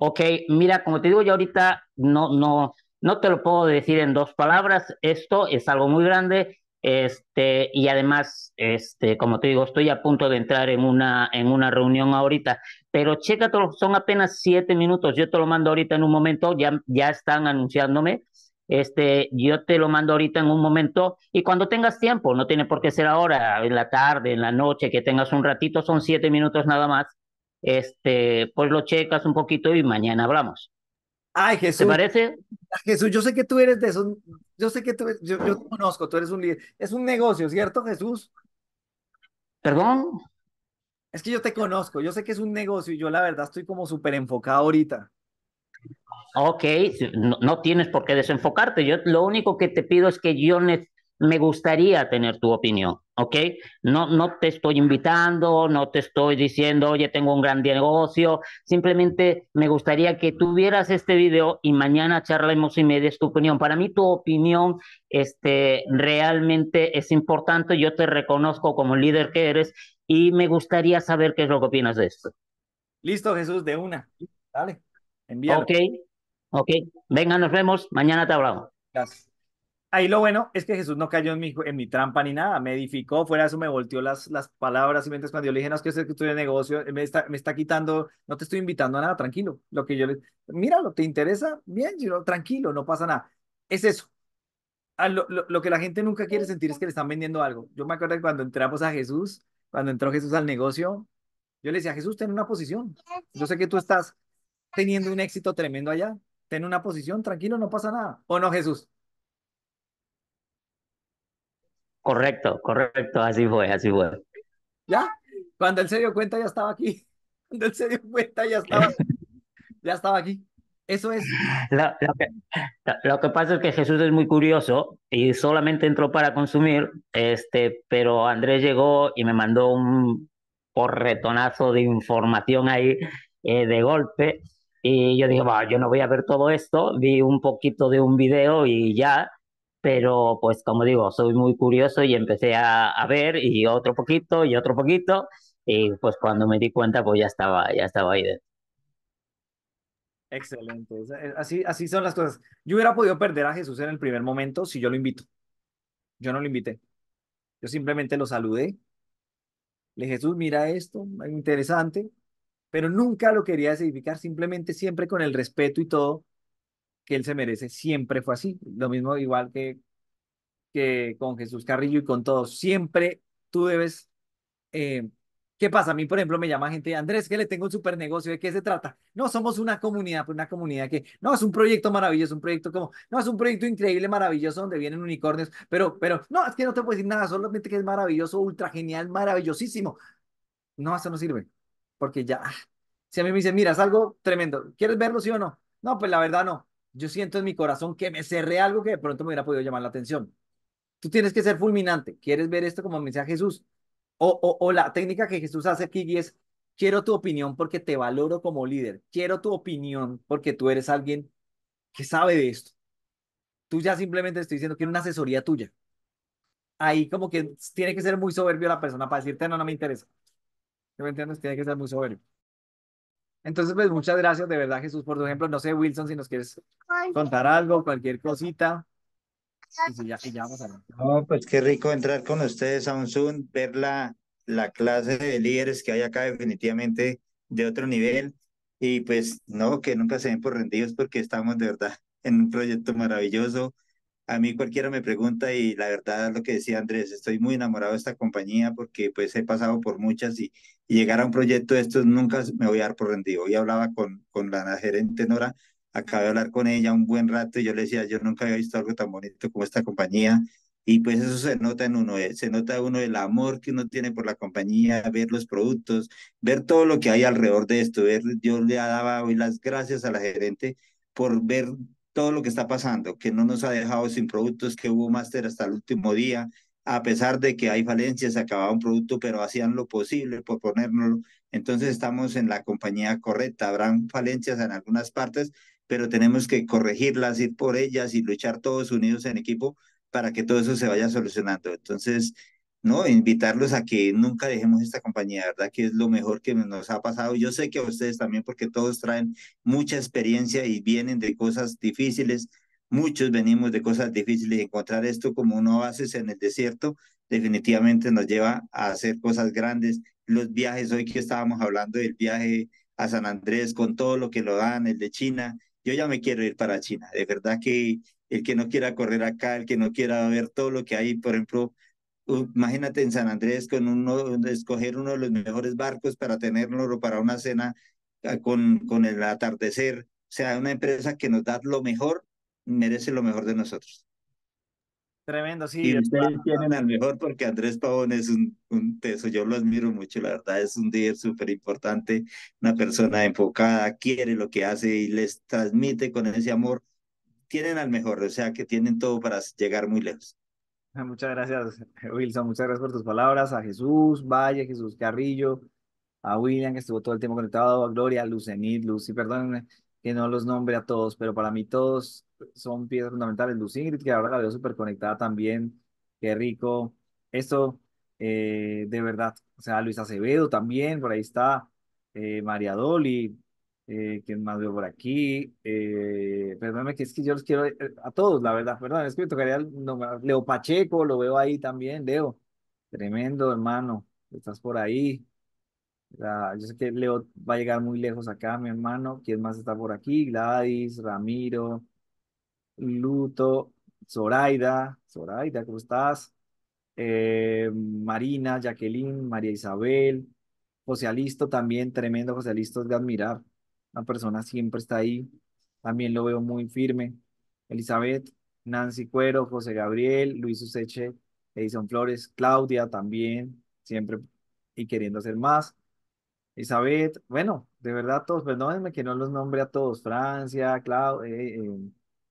[SPEAKER 6] Ok, mira, como te digo yo ahorita no no no te lo puedo decir en dos palabras, esto es algo muy grande este, y además, este, como te digo, estoy a punto de entrar en una, en una reunión ahorita, pero chécatelo, son apenas siete minutos, yo te lo mando ahorita en un momento, ya, ya están anunciándome, este, yo te lo mando ahorita en un momento y cuando tengas tiempo, no tiene por qué ser ahora, en la tarde, en la noche, que tengas un ratito, son siete minutos nada más, este, pues lo checas un poquito y mañana hablamos.
[SPEAKER 1] Ay, Jesús. ¿Te parece? Jesús, yo sé que tú eres de eso. yo sé que tú, yo, te conozco, tú eres un líder. Es un negocio, ¿cierto, Jesús? ¿Perdón? Es que yo te conozco, yo sé que es un negocio y yo la verdad estoy como súper enfocado ahorita.
[SPEAKER 6] Ok, no, tienes por qué desenfocarte. Yo lo único que te pido es que yo me gustaría tener tu opinión. ¿ok? No, no te estoy invitando, no te estoy diciendo, oye, tengo un gran negocio, simplemente me gustaría que tuvieras este video y mañana charlemos y me des tu opinión. Para mí tu opinión este, realmente es importante, yo te reconozco como líder que eres y me gustaría saber qué es lo que opinas de esto.
[SPEAKER 1] Listo, Jesús, de una. Dale, envíalo. Ok,
[SPEAKER 6] ok. Venga, nos vemos. Mañana te hablamos.
[SPEAKER 1] Gracias ahí lo bueno es que Jesús no cayó en mi, en mi trampa ni nada, me edificó, fuera de eso me volteó las, las palabras y mientras cuando yo le dije, no, es que sé que negocio, me está, me está quitando, no te estoy invitando a nada, tranquilo, lo que yo le, míralo, ¿te interesa? Bien, yo, tranquilo, no pasa nada. Es eso. Ah, lo, lo, que la gente nunca quiere sentir es que le están vendiendo algo. Yo me acuerdo que cuando entramos a Jesús, cuando entró Jesús al negocio, yo le decía, Jesús, ten una posición. Yo sé que tú estás teniendo un éxito tremendo allá. Ten una posición, tranquilo, no pasa nada. ¿O no, Jesús?
[SPEAKER 6] Correcto, correcto, así fue, así fue.
[SPEAKER 1] ¿Ya? Cuando él se dio cuenta ya estaba aquí. Cuando él se dio cuenta ya estaba, ya estaba aquí. Eso es.
[SPEAKER 6] Lo, que, pasa es que Jesús es muy curioso y solamente entró para consumir, este, pero Andrés llegó y me mandó un porretonazo de información ahí eh, de golpe. Y yo dije, yo no voy a ver todo esto. Vi un poquito de un video y ya pero pues como digo, soy muy curioso y empecé a, ver y otro poquito y otro poquito y pues cuando me di cuenta pues ya
[SPEAKER 1] estaba, ya estaba ahí Excelente, eh, así, así son las cosas. Yo hubiera podido perder a Jesús en el primer momento si yo lo invito. Yo no lo invité. Yo simplemente lo saludé. Le Jesús, mira esto, algo interesante, pero nunca lo quería edificar, simplemente siempre con el respeto y todo, que él se merece siempre fue así. Lo mismo igual que, que con Jesús Carrillo y con todos. Siempre tú debes... Eh, ¿Qué pasa? A mí, por ejemplo, me llama gente, Andrés, que le tengo un super negocio, ¿de qué se trata? No, somos una comunidad, una comunidad que, no, es un proyecto maravilloso, un proyecto como, no, es un proyecto increíble, maravilloso, donde vienen unicornios, pero, pero, no, es que no te puedo decir nada, solamente que es maravilloso, ultra genial, maravillosísimo. No, eso no sirve, porque ya, ah, si a mí me dicen, mira, es algo tremendo, ¿quieres verlo, sí o no? No, pues la verdad no yo siento en mi corazón que me cerré algo que de pronto me hubiera podido llamar la atención. Tú tienes que ser fulminante. ¿Quieres ver esto como mensaje a Jesús? O, o, la técnica que Jesús hace aquí es, quiero tu opinión porque te valoro como líder. Quiero tu opinión porque tú eres alguien que sabe de esto. Tú ya simplemente estoy diciendo, quiero una asesoría tuya. Ahí como que tiene que ser muy soberbio la persona para decirte, no, no me interesa. ¿Me entiendes? Tiene que ser muy soberbio. Entonces, pues muchas gracias de verdad, Jesús, por tu ejemplo. No sé, Wilson, si nos quieres contar algo, cualquier cosita. Y ya, ya vamos a
[SPEAKER 3] No, pues qué rico entrar con ustedes a un Zoom, ver la, la clase de líderes que hay acá definitivamente de otro nivel. Y pues no, que nunca se den por rendidos porque estamos de verdad en un proyecto maravilloso a mí cualquiera me pregunta y la verdad es lo que decía Andrés, estoy muy enamorado de esta compañía porque pues he pasado por muchas y, llegar a un proyecto de estos nunca me voy a dar por rendido. Hoy hablaba con, con la gerente Nora, acabé de hablar con ella un buen rato y yo le decía, yo nunca había visto algo tan bonito como esta compañía. Y pues eso se nota en uno, eh, se nota uno el amor que uno tiene por la compañía, ver los productos, ver todo lo que hay alrededor de esto. Ver, yo le daba hoy las gracias a la gerente por ver todo lo que está pasando, que no nos ha dejado sin productos, que hubo máster hasta el último día, a pesar de que hay falencias, acababa un producto, pero hacían lo posible por ponérnoslo. Entonces estamos en la compañía correcta. Habrán falencias en algunas partes, pero tenemos que corregirlas, ir por ellas y luchar todos unidos en equipo para que todo eso se vaya solucionando. Entonces, ¿no? E invitarlos a que nunca dejemos esta compañía, ¿verdad? Que es lo mejor que nos ha pasado. Yo sé que a ustedes también, porque todos traen mucha experiencia y vienen de cosas difíciles. Muchos venimos de cosas difíciles. Encontrar esto como un oasis en el desierto definitivamente nos lleva a hacer cosas grandes. Los viajes, hoy que estábamos hablando del viaje a San Andrés, con todo lo que lo dan, el de China, yo ya me quiero ir para China. De verdad que el que no quiera correr acá, el que no quiera ver todo lo que hay, por ejemplo, imagínate en San Andrés con uno, escoger uno de los mejores barcos para tenerlo para una cena ah, con, con el atardecer. O sea, una empresa que nos da lo mejor, merece lo mejor de nosotros.
[SPEAKER 1] Tremendo, sí. Y
[SPEAKER 3] ustedes tienen al mejor porque Andrés Pavón es un, un teso, yo lo admiro mucho, la verdad es un líder súper importante, una persona enfocada, quiere lo que hace y les transmite con ese amor. Tienen al mejor, o sea que tienen todo para llegar muy lejos.
[SPEAKER 1] Muchas gracias, Wilson. Muchas gracias por tus palabras. A Jesús Valle, Jesús Carrillo, a William, que estuvo todo el tiempo conectado, a Gloria, a Lucenit, Lucy, perdónenme que no los nombre a todos, pero para mí todos son piezas fundamentales. Lucy Ingrid, que ahora la veo súper conectada también. Qué rico. Esto, eh, de verdad. O sea, Luis Acevedo también, por ahí está. Eh, María Dolly, eh, ¿Quién más veo por aquí? Eh, perdóname, que es que yo los quiero eh, a todos, la verdad, perdón, es que me tocaría Leo Pacheco, lo veo ahí también, Leo. Tremendo, hermano, estás por ahí. yo sé que Leo va a llegar muy lejos acá, mi hermano. ¿Quién más está por aquí? Gladys, Ramiro, Luto, Zoraida, Zoraida, ¿cómo estás? Marina, Jacqueline, María Isabel, José Alisto también, tremendo José Alisto es de admirar. La persona siempre está ahí. También lo veo muy firme. Elizabeth, Nancy Cuero, José Gabriel, Luis Useche, Edison Flores, Claudia también, siempre y queriendo hacer más. Elizabeth, bueno, de verdad todos, perdónenme que no los nombre a todos. Francia, Clau, eh, eh,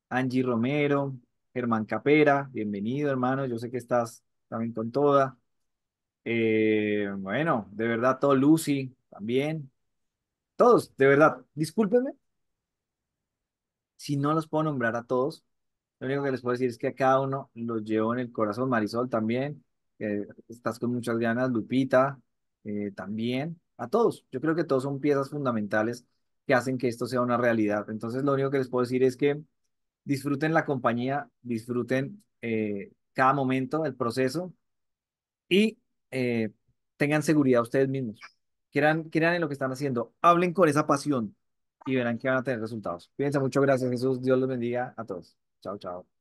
[SPEAKER 1] Angie Romero, Germán Capera, bienvenido hermano, yo sé que estás también con toda. Eh, bueno, de verdad todo, Lucy también, todos, de verdad, discúlpenme. Si no los puedo nombrar a todos, lo único que les puedo decir es que a cada uno los llevo en el corazón. Marisol también, estás con muchas ganas, Lupita eh, también, a todos. Yo creo que todos son piezas fundamentales que hacen que esto sea una realidad. Entonces, lo único que les puedo decir es que disfruten la compañía, disfruten eh, cada momento, el proceso y eh, tengan seguridad ustedes mismos. Crean, en lo que están haciendo. Hablen con esa pasión y verán que van a tener resultados. Piensa. mucho. Gracias, Jesús. Dios los bendiga a todos. Chao, chao.